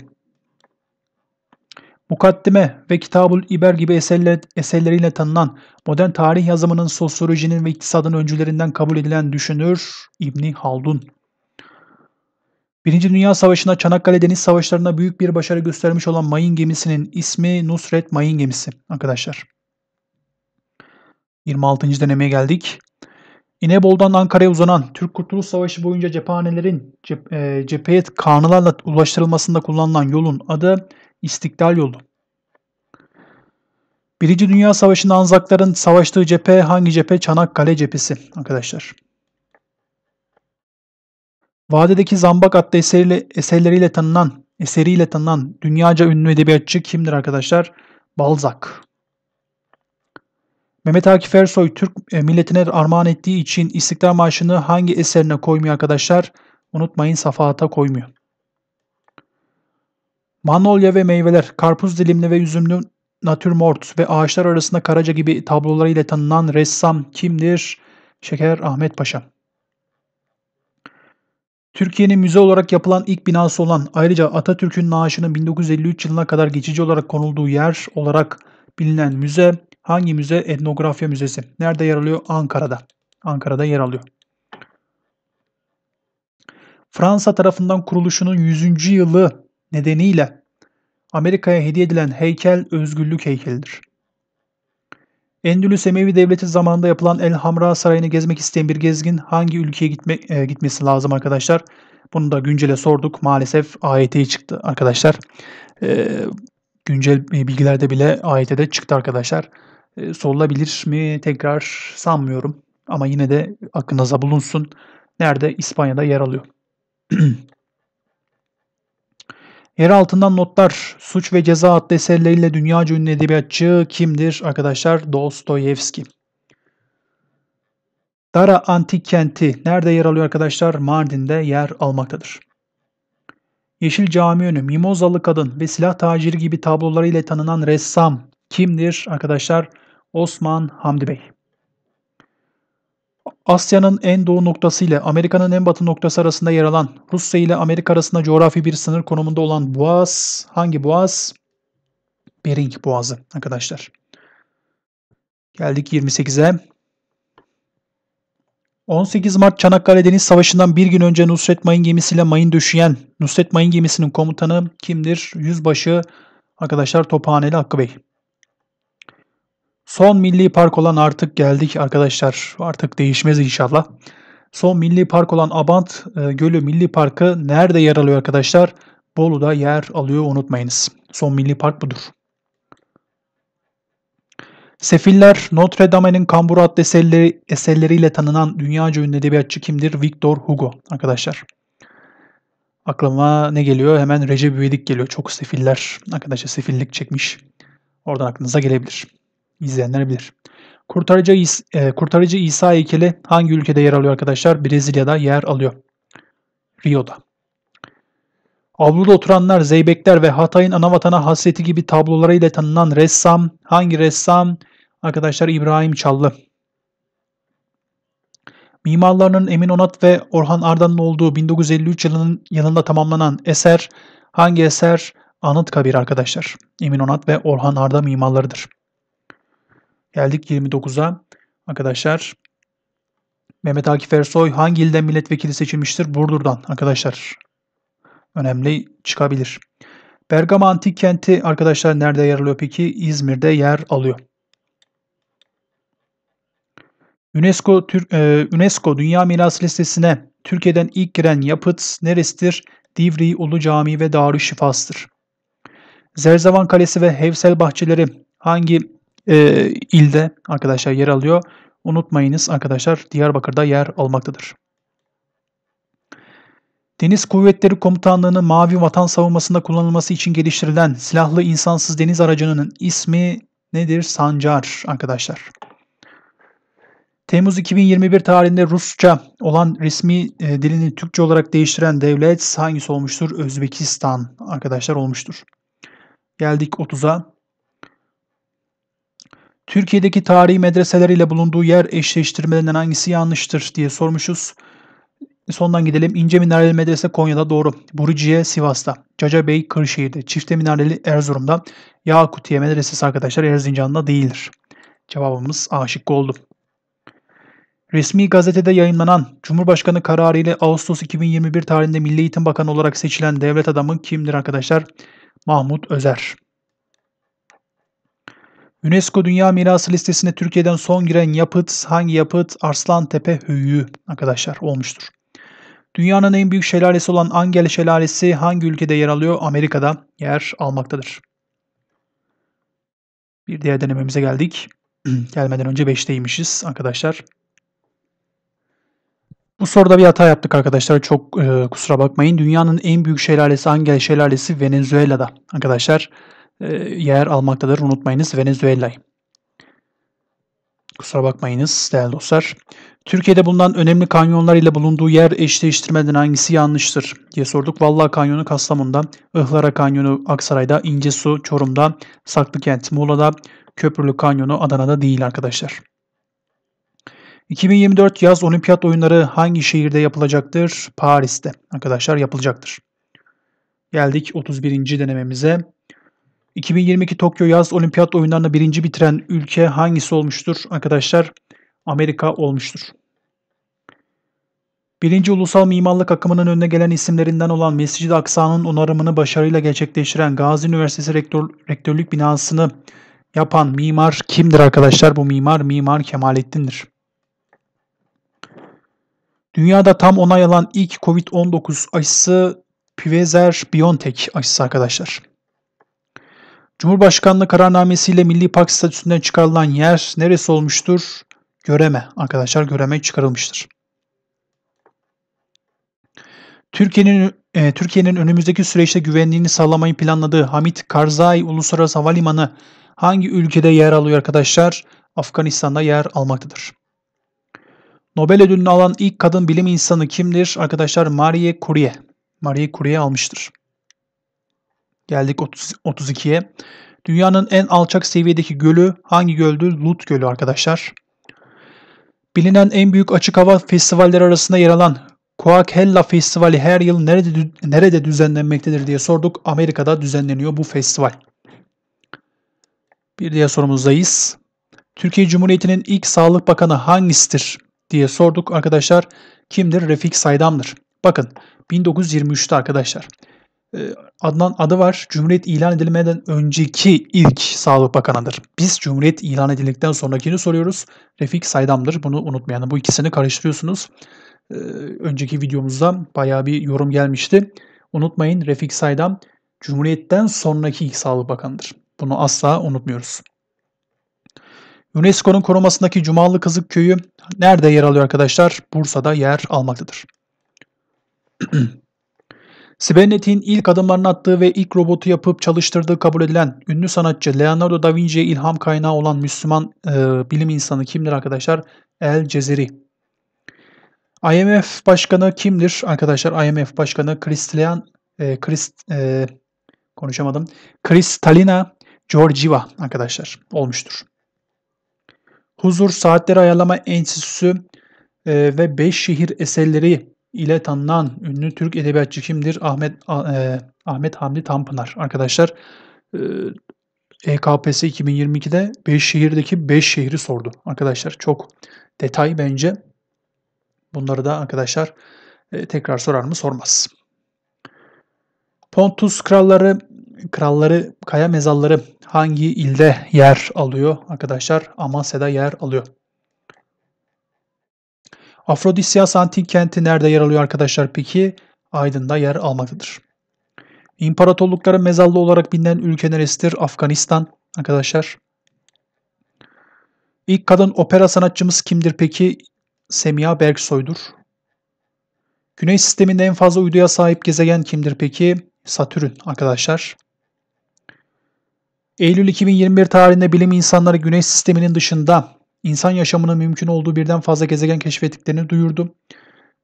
Speaker 1: Mukaddime ve Kitabul İber gibi eserler, eserleriyle tanınan modern tarih yazımının sosyolojinin ve iktisadın öncülerinden kabul edilen düşünür İbni Haldun. Birinci Dünya Savaşı'na Çanakkale Deniz Savaşları'na büyük bir başarı göstermiş olan Mayın gemisinin ismi Nusret Mayın gemisi arkadaşlar. 26. denemeye geldik. İnebol'dan Ankara'ya uzanan Türk Kurtuluş Savaşı boyunca cephanelerin cep, e, cepheye kanılarla ulaştırılmasında kullanılan yolun adı İstiklal Yolu. Birinci Dünya Savaşı'nda Anzakların savaştığı cephe hangi cephe? Çanakkale cephesi arkadaşlar. Vadedeki Zambak adlı eseriyle, eserleriyle tanınan, eseriyle tanınan dünyaca ünlü edebiyatçı kimdir arkadaşlar? Balzac. Mehmet Akif Ersoy Türk e, milletine armağan ettiği için İstiklal Marşı'nı hangi eserine koymuyor arkadaşlar? Unutmayın safahata koymuyor. Manolya ve meyveler, karpuz dilimli ve üzümlü natürmort ve ağaçlar arasında Karaca gibi tablolarıyla tanınan ressam kimdir? Şeker Ahmet Paşa. Türkiye'nin müze olarak yapılan ilk binası olan ayrıca Atatürk'ün naaşının 1953 yılına kadar geçici olarak konulduğu yer olarak bilinen müze Hangi müze? Etnografya Müzesi. Nerede yer alıyor? Ankara'da. Ankara'da yer alıyor. Fransa tarafından kuruluşunun 100. yılı nedeniyle Amerika'ya hediye edilen heykel özgürlük heykelidir. Endülüs Emevi Devleti zamanında yapılan El Hamra Sarayı'nı gezmek isteyen bir gezgin hangi ülkeye gitme, e, gitmesi lazım arkadaşlar? Bunu da güncele sorduk. Maalesef AYT'ye çıktı arkadaşlar. E, güncel e, bilgilerde bile AYT'de çıktı arkadaşlar. Ee, Sollabilir mi tekrar sanmıyorum. Ama yine de aklınıza bulunsun. Nerede? İspanya'da yer alıyor. Yer altından notlar. Suç ve Ceza adlı eserleriyle dünyaca ünlü edebiyatçı kimdir? Arkadaşlar Dostoyevski. Dara antik kenti nerede yer alıyor arkadaşlar? Mardin'de yer almaktadır. Yeşil Cami önü, Mimozalı kadın ve silah taciri gibi tablolarıyla tanınan ressam kimdir? Arkadaşlar Osman Hamdi Bey. Asya'nın en doğu noktası ile Amerika'nın en batı noktası arasında yer alan Rusya ile Amerika arasında coğrafi bir sınır konumunda olan boğaz hangi boğaz? Bering Boğazı arkadaşlar. Geldik 28'e. 18 Mart Çanakkale Deniz Savaşı'ndan bir gün önce Nusret Mayın gemisiyle mayın düşüyen Nusret Mayın gemisinin komutanı kimdir? Yüzbaşı arkadaşlar Tophaneli Hakkı Bey. Son milli park olan artık geldik arkadaşlar. Artık değişmez inşallah. Son milli park olan Abant e, Gölü Milli Parkı nerede yer alıyor arkadaşlar? Bolu'da yer alıyor unutmayınız. Son milli park budur. Sefiller Notre Dame'nin kambur adlı eserleri, eserleriyle tanınan dünyaca ünlü edebiyatçı kimdir? Victor Hugo arkadaşlar. Aklıma ne geliyor? Hemen Recep İvedik geliyor. Çok sefiller. Arkadaşlar sefillik çekmiş. Oradan aklınıza gelebilir izlenilabilir. Kurtarıcı, e, Kurtarıcı İsa heykeli hangi ülkede yer alıyor arkadaşlar? Brezilya'da yer alıyor. Rio'da. Avluda oturanlar, zeybekler ve Hatay'ın ana hasreti gibi tablolarıyla tanınan ressam hangi ressam? Arkadaşlar İbrahim Çallı. Mimarlarının Emin Onat ve Orhan Arda'nın olduğu 1953 yılının yanında tamamlanan eser hangi eser? Anıtkabir arkadaşlar. Emin Onat ve Orhan Arda mimarlarıdır. Geldik 29'a. Arkadaşlar Mehmet Akif Ersoy hangi ilden milletvekili seçilmiştir? Burdur'dan arkadaşlar. Önemli çıkabilir. Bergama Antik Kenti arkadaşlar nerede yer alıyor peki? İzmir'de yer alıyor. UNESCO, Tür e, UNESCO Dünya Miras listesine Türkiye'den ilk giren yapıt neresidir? Divri Ulu Camii ve Darüşşifas'tır. Zerzavan Kalesi ve Hevsel Bahçeleri hangi e, ilde arkadaşlar yer alıyor. Unutmayınız arkadaşlar Diyarbakır'da yer almaktadır. Deniz Kuvvetleri Komutanlığı'nın Mavi Vatan Savunması'nda kullanılması için geliştirilen silahlı insansız deniz aracının ismi nedir? Sancar arkadaşlar. Temmuz 2021 tarihinde Rusça olan resmi e, dilini Türkçe olarak değiştiren devlet hangisi olmuştur? Özbekistan arkadaşlar olmuştur. Geldik 30'a. Türkiye'deki tarihi medreseler ile bulunduğu yer eşleştirmelerinden hangisi yanlıştır diye sormuşuz. Sondan gidelim. İnce Minareli Medrese Konya'da doğru. Buriciye Sivas'ta. Caca Bey Kırşehir'de. Çifte Minareli Erzurum'da. Yakutiye Medresesi arkadaşlar Erzincan'da değildir. Cevabımız A şıkkı oldu. Resmi gazetede yayınlanan Cumhurbaşkanı kararı ile Ağustos 2021 tarihinde Milli Eğitim Bakanı olarak seçilen devlet adamı kimdir arkadaşlar? Mahmut Özer. UNESCO Dünya Mirası listesine Türkiye'den son giren yapıt hangi yapıt? Arslan Tepe Höyüğü arkadaşlar olmuştur. Dünyanın en büyük şelalesi olan Angel Şelalesi hangi ülkede yer alıyor? Amerika'da yer almaktadır. Bir diğer denememize geldik. Gelmeden önce 5'teymişiz arkadaşlar. Bu soruda bir hata yaptık arkadaşlar. Çok e, kusura bakmayın. Dünyanın en büyük şelalesi Angel Şelalesi Venezuela'da arkadaşlar. Arkadaşlar. Ee, yer almaktadır. Unutmayınız Venezuela'yı. Kusura bakmayınız değerli dostlar. Türkiye'de bulunan önemli kanyonlar ile bulunduğu yer eşleştirmeden hangisi yanlıştır diye sorduk. Valla Kanyonu Kastamonu'da, Ihlara Kanyonu Aksaray'da, İncesu Çorum'da, Saklıkent Muğla'da, Köprülü Kanyonu Adana'da değil arkadaşlar. 2024 yaz olimpiyat oyunları hangi şehirde yapılacaktır? Paris'te arkadaşlar yapılacaktır. Geldik 31. denememize. 2022 Tokyo Yaz Olimpiyat Oyunları'nda birinci bitiren ülke hangisi olmuştur? Arkadaşlar Amerika olmuştur. Birinci ulusal mimarlık akımının önüne gelen isimlerinden olan Mescid-i Aksa'nın onarımını başarıyla gerçekleştiren Gazi Üniversitesi Rektör, Rektörlük binasını yapan mimar kimdir arkadaşlar? Bu mimar Mimar Kemalettin'dir. Dünyada tam onay alan ilk COVID-19 aşısı Pfizer-BioNTech aşısı arkadaşlar. Cumhurbaşkanlığı kararnamesiyle Milli Park statüsünden çıkarılan yer neresi olmuştur? Göreme. Arkadaşlar göreme çıkarılmıştır. Türkiye'nin e, Türkiye'nin önümüzdeki süreçte güvenliğini sağlamayı planladığı Hamit Karzai Uluslararası Havalimanı hangi ülkede yer alıyor arkadaşlar? Afganistan'da yer almaktadır. Nobel ödülünü alan ilk kadın bilim insanı kimdir? Arkadaşlar Marie Curie. Marie Curie almıştır. Geldik 30, 32'ye. Dünyanın en alçak seviyedeki gölü hangi göldür? Lut Gölü arkadaşlar. Bilinen en büyük açık hava festivalleri arasında yer alan Coachella Festivali her yıl nerede, nerede düzenlenmektedir diye sorduk. Amerika'da düzenleniyor bu festival. Bir diğer sorumuzdayız. Türkiye Cumhuriyeti'nin ilk Sağlık Bakanı hangisidir diye sorduk arkadaşlar. Kimdir? Refik Saydam'dır. Bakın 1923'te arkadaşlar. Ee, Adnan adı var. Cumhuriyet ilan edilmeden önceki ilk Sağlık Bakanı'dır. Biz Cumhuriyet ilan edildikten sonrakini soruyoruz. Refik Saydam'dır. Bunu unutmayalım. Bu ikisini karıştırıyorsunuz. Ee, önceki videomuzda baya bir yorum gelmişti. Unutmayın Refik Saydam Cumhuriyet'ten sonraki ilk Sağlık Bakanı'dır. Bunu asla unutmuyoruz. UNESCO'nun korumasındaki Cumalı Kızık Köyü nerede yer alıyor arkadaşlar? Bursa'da yer almaktadır. Sibernetin ilk adımlarını attığı ve ilk robotu yapıp çalıştırdığı kabul edilen ünlü sanatçı Leonardo da Vinci'ye ilham kaynağı olan Müslüman e, bilim insanı kimdir arkadaşlar? El Cezeri. IMF Başkanı kimdir? Arkadaşlar IMF Başkanı Christian e, Christ, e, konuşamadım. Kristalina Georgieva arkadaşlar olmuştur. Huzur Saatleri Ayarlama Enstitüsü e, ve Beş Şehir Eserleri ile tanınan ünlü Türk edebiyatçı kimdir? Ahmet e, Ahmet Hamdi Tanpınar. Arkadaşlar e, EKPS 2022'de 5 şehirdeki 5 şehri sordu. Arkadaşlar çok detay bence. Bunları da arkadaşlar e, tekrar sorar mı sormaz. Pontus kralları kralları kaya mezarları hangi ilde yer alıyor? Arkadaşlar Amasya'da yer alıyor. Afrodisyas antik kenti nerede yer alıyor arkadaşlar peki? Aydın'da yer almaktadır. İmparatorlukların mezallı olarak bilinen ülke neresidir? Afganistan arkadaşlar. İlk kadın opera sanatçımız kimdir peki? Semiha Berksoy'dur. Güneş sisteminde en fazla uyduya sahip gezegen kimdir peki? Satürn arkadaşlar. Eylül 2021 tarihinde bilim insanları Güneş sisteminin dışında insan yaşamının mümkün olduğu birden fazla gezegen keşfettiklerini duyurdu.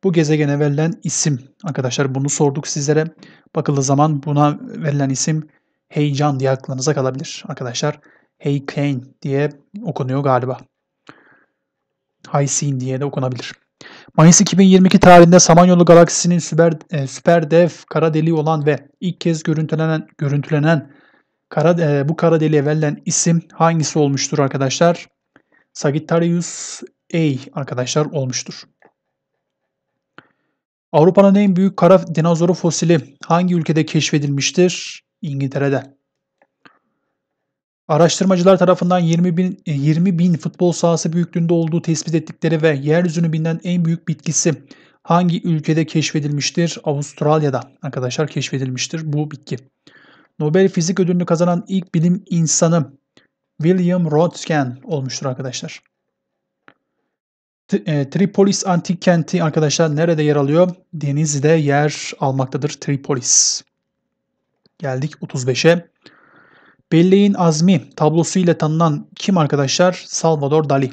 Speaker 1: Bu gezegene verilen isim, arkadaşlar bunu sorduk sizlere. Bakıldığı zaman buna verilen isim heyecan diye aklınıza kalabilir arkadaşlar. Heykane diye okunuyor galiba. Haysin diye de okunabilir. Mayıs 2022 tarihinde Samanyolu galaksisinin süper, e, süper dev kara deliği olan ve ilk kez görüntülenen görüntülenen kara, e, bu kara deliğe verilen isim hangisi olmuştur arkadaşlar? Sagittarius A arkadaşlar olmuştur. Avrupa'nın en büyük kara dinozoru fosili hangi ülkede keşfedilmiştir? İngiltere'de. Araştırmacılar tarafından 20 bin, 20 bin futbol sahası büyüklüğünde olduğu tespit ettikleri ve yeryüzünü bilinen en büyük bitkisi hangi ülkede keşfedilmiştir? Avustralya'da arkadaşlar keşfedilmiştir bu bitki. Nobel Fizik Ödülünü kazanan ilk bilim insanı William Rodgen olmuştur arkadaşlar. E, Tripolis antik kenti arkadaşlar nerede yer alıyor? Denizde yer almaktadır Tripolis. Geldik 35'e. Belleğin Azmi tablosu ile tanınan kim arkadaşlar? Salvador Dali.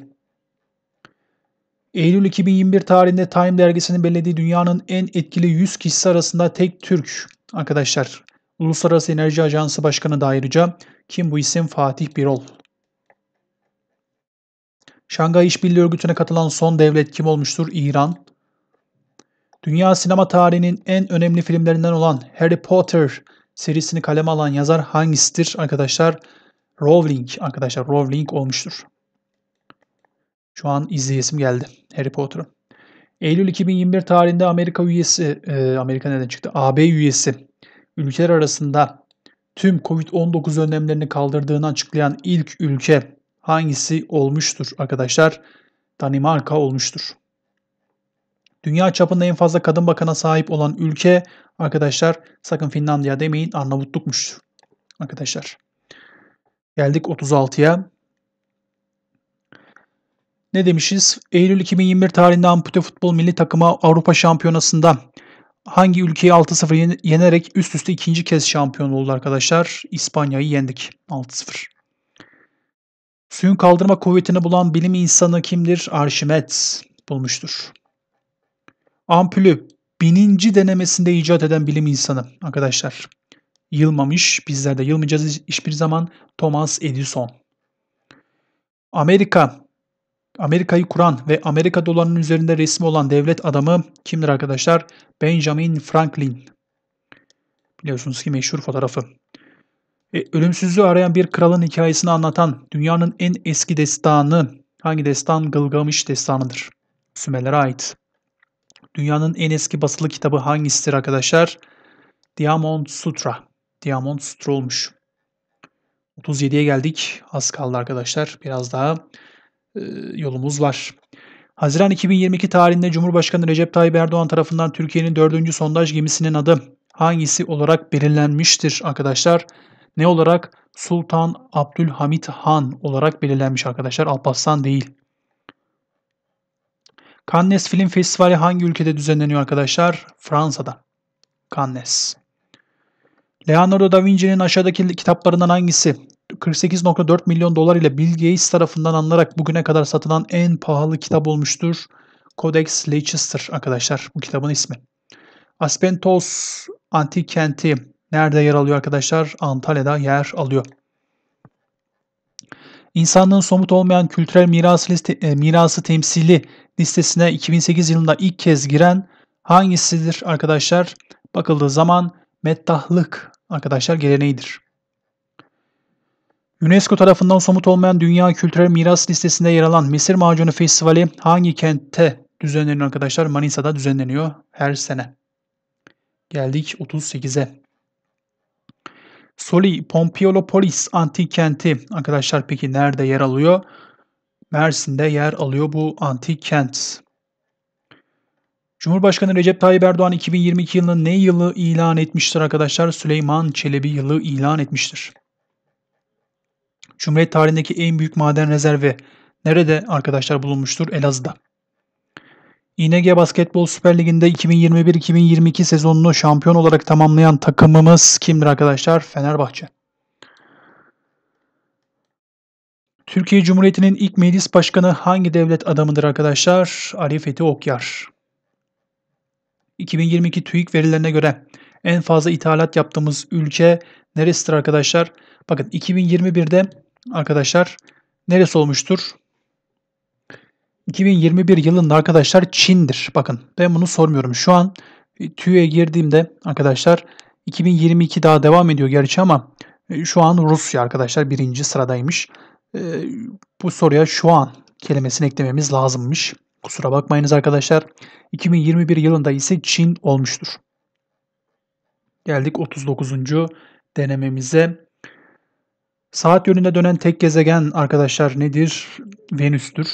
Speaker 1: Eylül 2021 tarihinde Time dergisinin belirlediği dünyanın en etkili 100 kişisi arasında tek Türk arkadaşlar Uluslararası Enerji Ajansı Başkanı da ayrıca kim bu isim? Fatih Birol. Şangay İşbirliği Örgütü'ne katılan son devlet kim olmuştur? İran. Dünya sinema tarihinin en önemli filmlerinden olan Harry Potter serisini kaleme alan yazar hangisidir arkadaşlar? Rowling arkadaşlar Rowling olmuştur. Şu an izleyesim geldi Harry Potter'ı. Eylül 2021 tarihinde Amerika üyesi, e, Amerika neden çıktı? AB üyesi ülkeler arasında tüm Covid-19 önlemlerini kaldırdığını açıklayan ilk ülke hangisi olmuştur arkadaşlar? Danimarka olmuştur. Dünya çapında en fazla kadın bakana sahip olan ülke arkadaşlar sakın Finlandiya demeyin Arnavutlukmuş arkadaşlar. Geldik 36'ya. Ne demişiz? Eylül 2021 tarihinde ampute futbol milli takımı Avrupa Şampiyonası'nda hangi ülkeyi 6-0 yenerek üst üste ikinci kez şampiyon oldu arkadaşlar? İspanya'yı yendik 6-0. Suyun kaldırma kuvvetini bulan bilim insanı kimdir? Arşimet bulmuştur. Ampülü bininci denemesinde icat eden bilim insanı arkadaşlar. Yılmamış, bizler de yılmayacağız hiçbir zaman Thomas Edison. Amerika Amerika'yı kuran ve Amerika dolarının üzerinde resmi olan devlet adamı kimdir arkadaşlar? Benjamin Franklin. Biliyorsunuz ki meşhur fotoğrafı. E, ölümsüzlüğü arayan bir kralın hikayesini anlatan dünyanın en eski destanı hangi destan? Gılgamış destanıdır. Sümerlere ait. Dünyanın en eski basılı kitabı hangisidir arkadaşlar? Diamond Sutra. Diamond Sutra olmuş. 37'ye geldik. Az kaldı arkadaşlar. Biraz daha e, yolumuz var. Haziran 2022 tarihinde Cumhurbaşkanı Recep Tayyip Erdoğan tarafından Türkiye'nin dördüncü sondaj gemisinin adı hangisi olarak belirlenmiştir arkadaşlar? Ne olarak? Sultan Abdülhamit Han olarak belirlenmiş arkadaşlar. Alparslan değil. Cannes Film Festivali hangi ülkede düzenleniyor arkadaşlar? Fransa'da. Cannes. Leonardo da Vinci'nin aşağıdaki kitaplarından hangisi 48.4 milyon dolar ile Bill Gates tarafından alınarak bugüne kadar satılan en pahalı kitap olmuştur. Codex Leicester arkadaşlar bu kitabın ismi. Aspentos antik kenti nerede yer alıyor arkadaşlar? Antalya'da yer alıyor. İnsanlığın somut olmayan kültürel mirası, liste, e, mirası temsili listesine 2008 yılında ilk kez giren hangisidir arkadaşlar? Bakıldığı zaman meddahlık arkadaşlar geleneğidir. UNESCO tarafından somut olmayan Dünya Kültürel Miras listesinde yer alan Mısır Macunu Festivali hangi kentte düzenleniyor arkadaşlar? Manisa'da düzenleniyor her sene. Geldik 38'e. Soli Pompiolopolis antik kenti arkadaşlar peki nerede yer alıyor? Mersin'de yer alıyor bu antik kent. Cumhurbaşkanı Recep Tayyip Erdoğan 2022 yılının ne yılı ilan etmiştir arkadaşlar? Süleyman Çelebi yılı ilan etmiştir. Cumhuriyet tarihindeki en büyük maden rezervi nerede arkadaşlar bulunmuştur? Elazığ'da. İNG Basketbol Süper Ligi'nde 2021-2022 sezonunu şampiyon olarak tamamlayan takımımız kimdir arkadaşlar? Fenerbahçe. Türkiye Cumhuriyeti'nin ilk meclis başkanı hangi devlet adamıdır arkadaşlar? Ali Fethi Okyar. 2022 TÜİK verilerine göre en fazla ithalat yaptığımız ülke neresidir arkadaşlar? Bakın 2021'de arkadaşlar neresi olmuştur? 2021 yılında arkadaşlar Çin'dir. Bakın ben bunu sormuyorum. Şu an TÜİ'ye girdiğimde arkadaşlar 2022 daha devam ediyor gerçi ama e, şu an Rusya arkadaşlar birinci sıradaymış. E, bu soruya şu an kelimesini eklememiz lazımmış. Kusura bakmayınız arkadaşlar. 2021 yılında ise Çin olmuştur. Geldik 39. denememize. Saat yönünde dönen tek gezegen arkadaşlar nedir? Venüs'tür.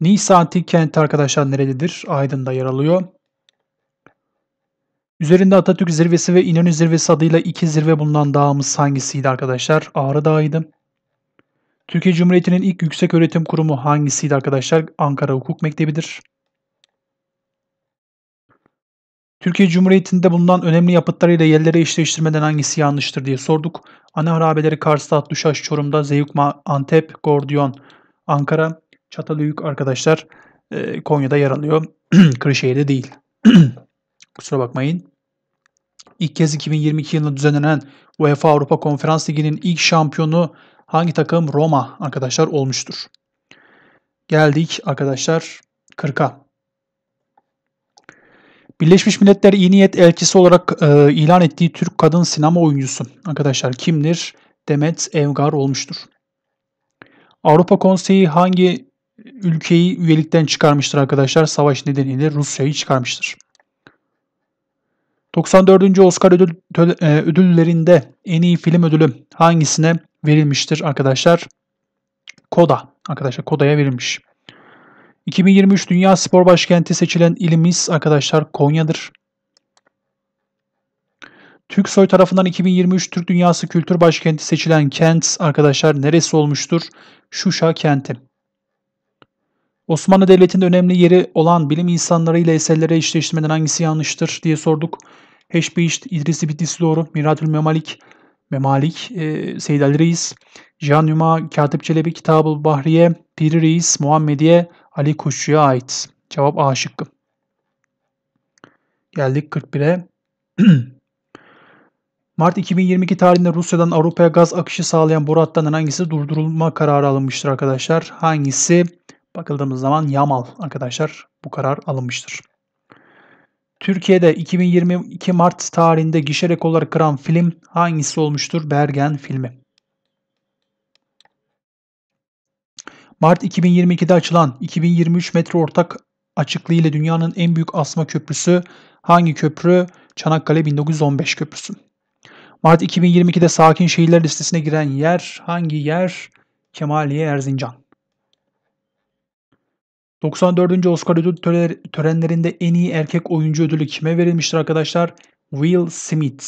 Speaker 1: Nice antik kenti arkadaşlar nerededir Aydın'da yer alıyor. Üzerinde Atatürk zirvesi ve İnönü zirvesi adıyla iki zirve bulunan dağımız hangisiydi arkadaşlar? Ağrı Dağı'ydı. Türkiye Cumhuriyeti'nin ilk yüksek öğretim kurumu hangisiydi arkadaşlar? Ankara Hukuk Mektebi'dir. Türkiye Cumhuriyeti'nde bulunan önemli yapıtlarıyla yerlere eşleştirmeden hangisi yanlıştır diye sorduk. Ana harabeleri Kars'ta, Düşaş, Çorum'da, Zeyukma, Antep, Gordiyon, Ankara, Çatalhöyük arkadaşlar e, Konya'da yer alıyor. Kırşehir'de değil. Kusura bakmayın. İlk kez 2022 yılında düzenlenen UEFA Avrupa Konferans Ligi'nin ilk şampiyonu hangi takım? Roma arkadaşlar olmuştur. Geldik arkadaşlar 40'a. Birleşmiş Milletler İyi Niyet Elçisi olarak e, ilan ettiği Türk kadın sinema oyuncusu arkadaşlar kimdir? Demet Evgar olmuştur. Avrupa Konseyi hangi ülkeyi üyelikten çıkarmıştır arkadaşlar? Savaş nedeniyle Rusya'yı çıkarmıştır. 94. Oscar ödül, e, ödüllerinde en iyi film ödülü hangisine verilmiştir arkadaşlar? Koda. Arkadaşlar Koda'ya verilmiş. 2023 Dünya Spor Başkenti seçilen ilimiz arkadaşlar Konya'dır. Türk soy tarafından 2023 Türk Dünyası Kültür Başkenti seçilen kent arkadaşlar neresi olmuştur? Şuşa kenti. Osmanlı Devleti'nde önemli yeri olan bilim insanları ile eserlere eşleştirmeden hangisi yanlıştır diye sorduk. Heşbeyişt, İdrisi Bitlisi doğru, Miratül Memalik, Memalik, e, Seyid Ali Reis, Can Yuma, Katip Çelebi, Kitab-ı Bahriye, Piri Reis, Muhammediye, Ali Kuşçu'ya ait. Cevap A şıkkı. Geldik 41'e. Mart 2022 tarihinde Rusya'dan Avrupa'ya gaz akışı sağlayan boru hattından hangisi durdurulma kararı alınmıştır arkadaşlar? Hangisi? Bakıldığımız zaman Yamal arkadaşlar bu karar alınmıştır. Türkiye'de 2022 Mart tarihinde gişe rekorları kıran film hangisi olmuştur? Bergen filmi. Mart 2022'de açılan 2023 metre ortak açıklığıyla dünyanın en büyük asma köprüsü hangi köprü? Çanakkale 1915 köprüsü. Mart 2022'de sakin şehirler listesine giren yer hangi yer? Kemaliye Erzincan. 94. Oscar ödül törenlerinde en iyi erkek oyuncu ödülü kime verilmiştir arkadaşlar? Will Smith.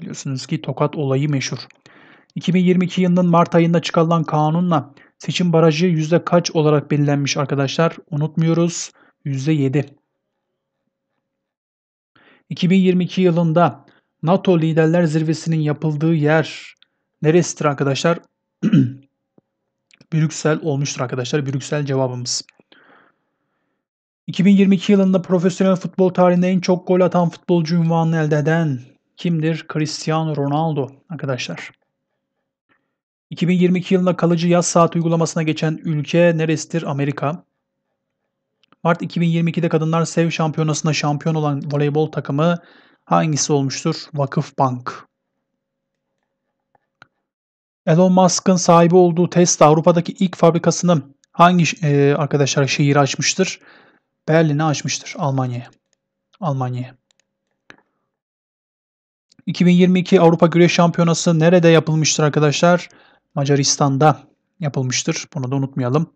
Speaker 1: Biliyorsunuz ki tokat olayı meşhur. 2022 yılının Mart ayında çıkarılan kanunla Seçim barajı yüzde kaç olarak belirlenmiş arkadaşlar? Unutmuyoruz. Yüzde yedi. 2022 yılında NATO Liderler Zirvesi'nin yapıldığı yer neresidir arkadaşlar? Brüksel olmuştur arkadaşlar. Brüksel cevabımız. 2022 yılında profesyonel futbol tarihinde en çok gol atan futbolcu unvanını elde eden kimdir? Cristiano Ronaldo arkadaşlar. 2022 yılında kalıcı yaz saat uygulamasına geçen ülke neresidir? Amerika. Mart 2022'de Kadınlar Sev Şampiyonası'nda şampiyon olan voleybol takımı hangisi olmuştur? Vakıf Bank. Elon Musk'ın sahibi olduğu Tesla Avrupa'daki ilk fabrikasını hangi e, arkadaşlar şehir açmıştır? Berlin'e açmıştır Almanya'ya. Almanya'ya. 2022 Avrupa Güreş Şampiyonası nerede yapılmıştır arkadaşlar? Macaristan'da yapılmıştır. Bunu da unutmayalım.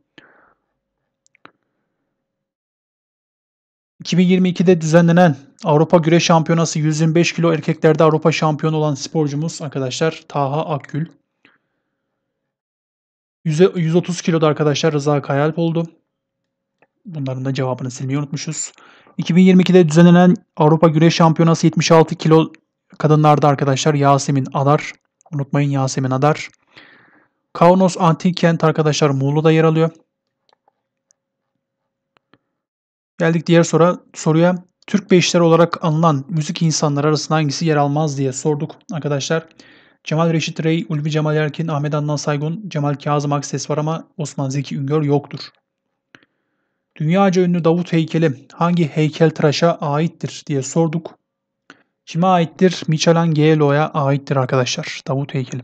Speaker 1: 2022'de düzenlenen Avrupa Güreş Şampiyonası 125 kilo erkeklerde Avrupa şampiyonu olan sporcumuz arkadaşlar Taha Akgül. 130 kiloda arkadaşlar Rıza Kayalp oldu. Bunların da cevabını silmeyi unutmuşuz. 2022'de düzenlenen Avrupa Güreş Şampiyonası 76 kilo kadınlarda arkadaşlar Yasemin Adar. Unutmayın Yasemin Adar. Kaunos antik kent arkadaşlar Muğla'da yer alıyor. Geldik diğer sonra soruya. Türk beyişleri olarak anılan müzik insanları arasında hangisi yer almaz diye sorduk arkadaşlar. Cemal Reşit Rey, Ulvi Cemal Erkin, Ahmet Adnan Saygun, Cemal Kazım Akses var ama Osman Zeki Üngör yoktur. Dünyaca ünlü Davut heykeli hangi heykel aittir diye sorduk. Kime aittir? Michelangelo'ya aittir arkadaşlar Davut heykeli.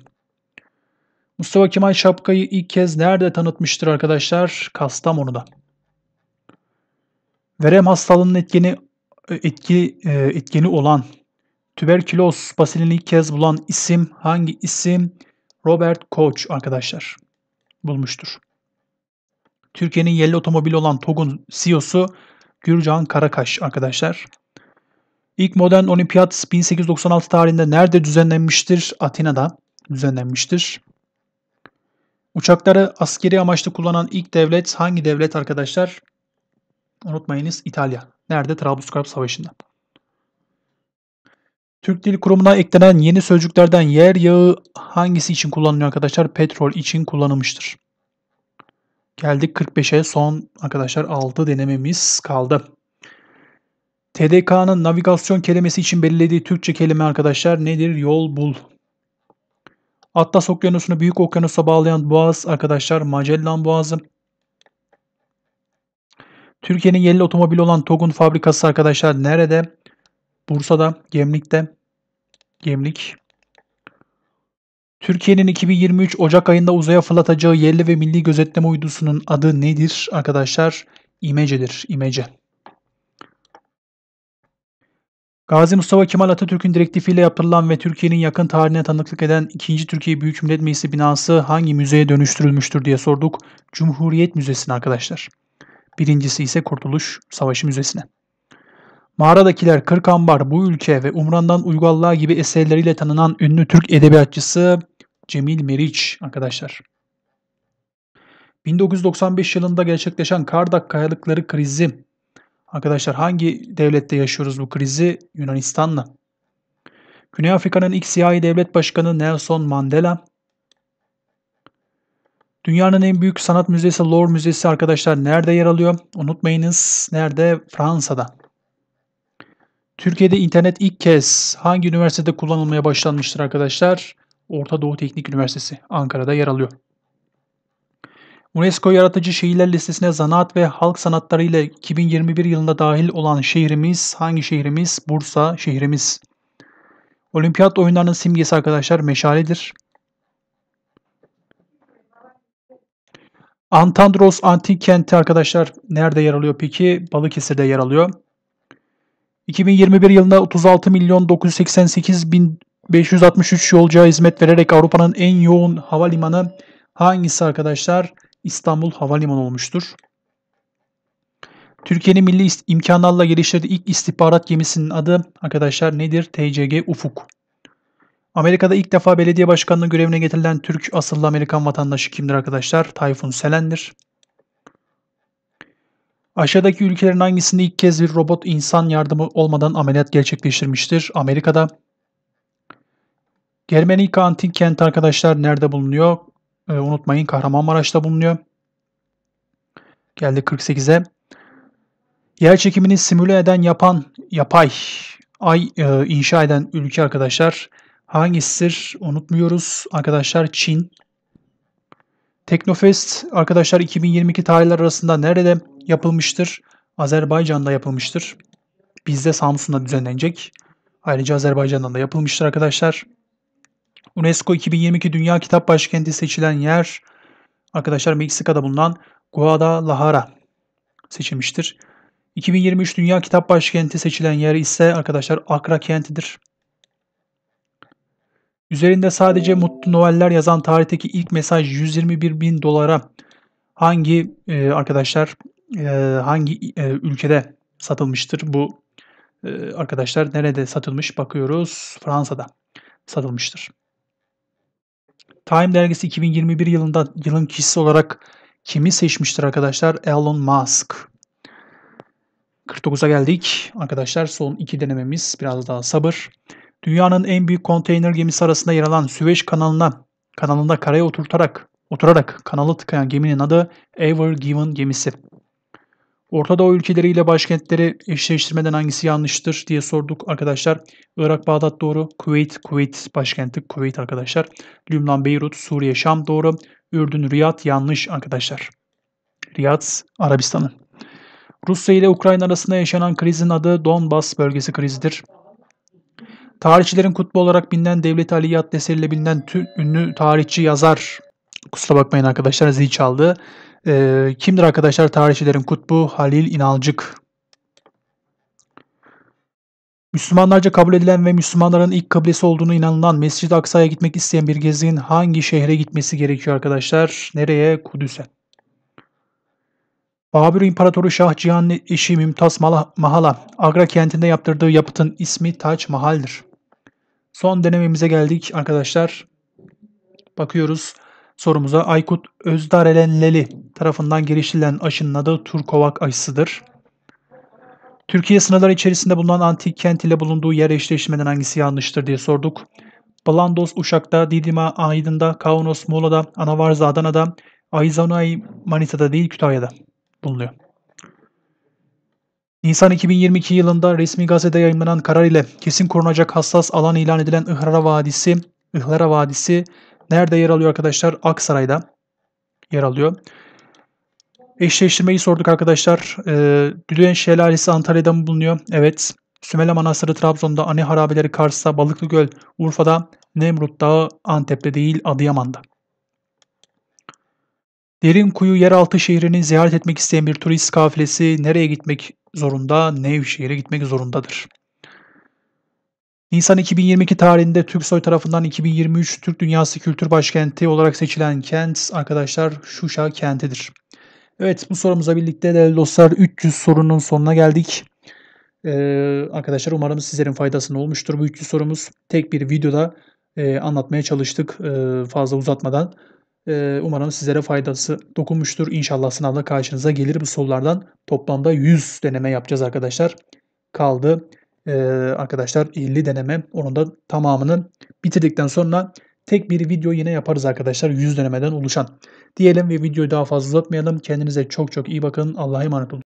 Speaker 1: Mustafa Kemal şapkayı ilk kez nerede tanıtmıştır arkadaşlar? Kastamonu'da. Verem hastalığının etkeni e, etki e, etkeni olan tüberküloz basilini ilk kez bulan isim hangi isim? Robert Koch arkadaşlar bulmuştur. Türkiye'nin yerli otomobili olan TOG'un CEO'su Gürcan Karakaş arkadaşlar. İlk modern olimpiyat 1896 tarihinde nerede düzenlenmiştir? Atina'da düzenlenmiştir. Uçakları askeri amaçlı kullanan ilk devlet hangi devlet arkadaşlar? Unutmayınız İtalya. Nerede? Trablusgarp Savaşı'nda. Türk Dil Kurumu'na eklenen yeni sözcüklerden yer yağı hangisi için kullanılıyor arkadaşlar? Petrol için kullanılmıştır. Geldik 45'e son arkadaşlar 6 denememiz kaldı. TDK'nın navigasyon kelimesi için belirlediği Türkçe kelime arkadaşlar nedir? Yol bul. Atlas Okyanusu'nu Büyük Okyanus'a bağlayan boğaz arkadaşlar Magellan Boğazı. Türkiye'nin yerli otomobili olan TOG'un fabrikası arkadaşlar nerede? Bursa'da, Gemlik'te. Gemlik. Türkiye'nin 2023 Ocak ayında uzaya fırlatacağı yerli ve milli gözetleme uydusunun adı nedir arkadaşlar? İmece'dir. İmece. Gazi Mustafa Kemal Atatürk'ün direktifiyle yapılan ve Türkiye'nin yakın tarihine tanıklık eden 2. Türkiye Büyük Millet Meclisi binası hangi müzeye dönüştürülmüştür diye sorduk. Cumhuriyet Müzesi'ne arkadaşlar. Birincisi ise Kurtuluş Savaşı Müzesi'ne. Mağaradakiler, Kırk Ambar, Bu Ülke ve Umran'dan Uygallığa gibi eserleriyle tanınan ünlü Türk edebiyatçısı Cemil Meriç arkadaşlar. 1995 yılında gerçekleşen Kardak Kayalıkları krizi Arkadaşlar hangi devlette yaşıyoruz bu krizi? Yunanistan'la. Güney Afrika'nın ilk siyahi devlet başkanı Nelson Mandela. Dünyanın en büyük sanat müzesi Louvre Müzesi arkadaşlar nerede yer alıyor? Unutmayınız nerede? Fransa'da. Türkiye'de internet ilk kez hangi üniversitede kullanılmaya başlanmıştır arkadaşlar? Orta Doğu Teknik Üniversitesi Ankara'da yer alıyor. UNESCO Yaratıcı Şehirler Listesi'ne zanaat ve halk sanatları ile 2021 yılında dahil olan şehrimiz hangi şehrimiz? Bursa şehrimiz. Olimpiyat oyunlarının simgesi arkadaşlar meşaledir. Antandros antik kenti arkadaşlar nerede yer alıyor peki? Balıkesir'de yer alıyor. 2021 yılında 36 milyon 988 bin 563 yolcuya hizmet vererek Avrupa'nın en yoğun havalimanı hangisi arkadaşlar? İstanbul Havalimanı olmuştur. Türkiye'nin milli imkanlarla geliştirdiği ilk istihbarat gemisinin adı arkadaşlar nedir? TCG Ufuk. Amerika'da ilk defa belediye başkanlığı görevine getirilen Türk asıllı Amerikan vatandaşı kimdir arkadaşlar? Tayfun Selen'dir. Aşağıdaki ülkelerin hangisinde ilk kez bir robot insan yardımı olmadan ameliyat gerçekleştirmiştir? Amerika'da. Germenika Antik Kent arkadaşlar nerede bulunuyor? e, unutmayın Kahramanmaraş'ta bulunuyor. Geldi 48'e. Yer çekimini simüle eden yapan yapay ay e, inşa eden ülke arkadaşlar hangisidir unutmuyoruz arkadaşlar Çin. Teknofest arkadaşlar 2022 tarihler arasında nerede yapılmıştır? Azerbaycan'da yapılmıştır. Bizde Samsun'da düzenlenecek. Ayrıca Azerbaycan'dan da yapılmıştır arkadaşlar. UNESCO 2022 Dünya Kitap Başkenti seçilen yer arkadaşlar Meksika'da bulunan Guadalajara seçilmiştir. 2023 Dünya Kitap Başkenti seçilen yer ise arkadaşlar Akra kentidir. Üzerinde sadece mutlu noveller yazan tarihteki ilk mesaj 121 bin dolara hangi e, arkadaşlar e, hangi e, ülkede satılmıştır bu e, arkadaşlar nerede satılmış bakıyoruz Fransa'da satılmıştır. Time dergisi 2021 yılında yılın kişisi olarak kimi seçmiştir arkadaşlar? Elon Musk. 49'a geldik. Arkadaşlar son iki denememiz biraz daha sabır. Dünyanın en büyük konteyner gemisi arasında yer alan Süveyş kanalına kanalında karaya oturtarak oturarak kanalı tıkayan geminin adı Ever Given gemisi. Orta Doğu ülkeleriyle başkentleri eşleştirmeden hangisi yanlıştır diye sorduk arkadaşlar. Irak Bağdat doğru. Kuveyt, Kuveyt başkenti Kuveyt arkadaşlar. Lübnan Beyrut, Suriye Şam doğru. Ürdün Riyad yanlış arkadaşlar. Riyad Arabistan'ı. Rusya ile Ukrayna arasında yaşanan krizin adı Donbas bölgesi krizidir. Tarihçilerin kutbu olarak bilinen Devlet Ali adlı eseriyle bilinen tüm ünlü tarihçi yazar. Kusura bakmayın arkadaşlar zil çaldı. E, kimdir arkadaşlar tarihçilerin kutbu? Halil İnalcık. Müslümanlarca kabul edilen ve Müslümanların ilk kabilesi olduğunu inanılan Mescid-i Aksa'ya gitmek isteyen bir gezgin hangi şehre gitmesi gerekiyor arkadaşlar? Nereye? Kudüs'e. Babür İmparatoru Şah Cihan'ın eşi Mümtaz Mahala, Agra kentinde yaptırdığı yapıtın ismi Taç Mahal'dir. Son denememize geldik arkadaşlar. Bakıyoruz. Sorumuza Aykut Özdarelenleli tarafından geliştirilen aşının adı Turkovak aşısıdır. Türkiye sınırları içerisinde bulunan antik kent ile bulunduğu yer eşleşmeden hangisi yanlıştır diye sorduk. Balandos Uşak'ta, Didima Aydın'da, Kaunos Muğla'da, Anavarza Adana'da, Ayzanay Manisa'da değil Kütahya'da bulunuyor. Nisan 2022 yılında resmi gazetede yayınlanan karar ile kesin korunacak hassas alan ilan edilen Ihlara Vadisi, Ihlara Vadisi Nerede yer alıyor arkadaşlar? Aksaray'da yer alıyor. Eşleştirmeyi sorduk arkadaşlar. Ee, Düdüğen Şelalesi Antalya'da mı bulunuyor? Evet. Sümele Manastırı Trabzon'da, Ani Harabeleri Kars'ta, Balıklı Göl Urfa'da, Nemrut Dağı Antep'te değil Adıyaman'da. Derin kuyu yeraltı şehrini ziyaret etmek isteyen bir turist kafilesi nereye gitmek zorunda? Nevşehir'e gitmek zorundadır. Nisan 2022 tarihinde Türksoy tarafından 2023 Türk Dünyası Kültür Başkenti olarak seçilen kent arkadaşlar Şuşa kentidir. Evet bu sorumuza birlikte de dostlar 300 sorunun sonuna geldik. Ee, arkadaşlar umarım sizlerin faydasını olmuştur bu 300 sorumuz. Tek bir videoda e, anlatmaya çalıştık e, fazla uzatmadan. E, umarım sizlere faydası dokunmuştur. İnşallah sınavda karşınıza gelir bu sorulardan. Toplamda 100 deneme yapacağız arkadaşlar. Kaldı. Ee, arkadaşlar 50 deneme onun da tamamını bitirdikten sonra tek bir video yine yaparız arkadaşlar 100 denemeden oluşan. Diyelim ve videoyu daha fazla uzatmayalım. Kendinize çok çok iyi bakın. Allah'a emanet olun.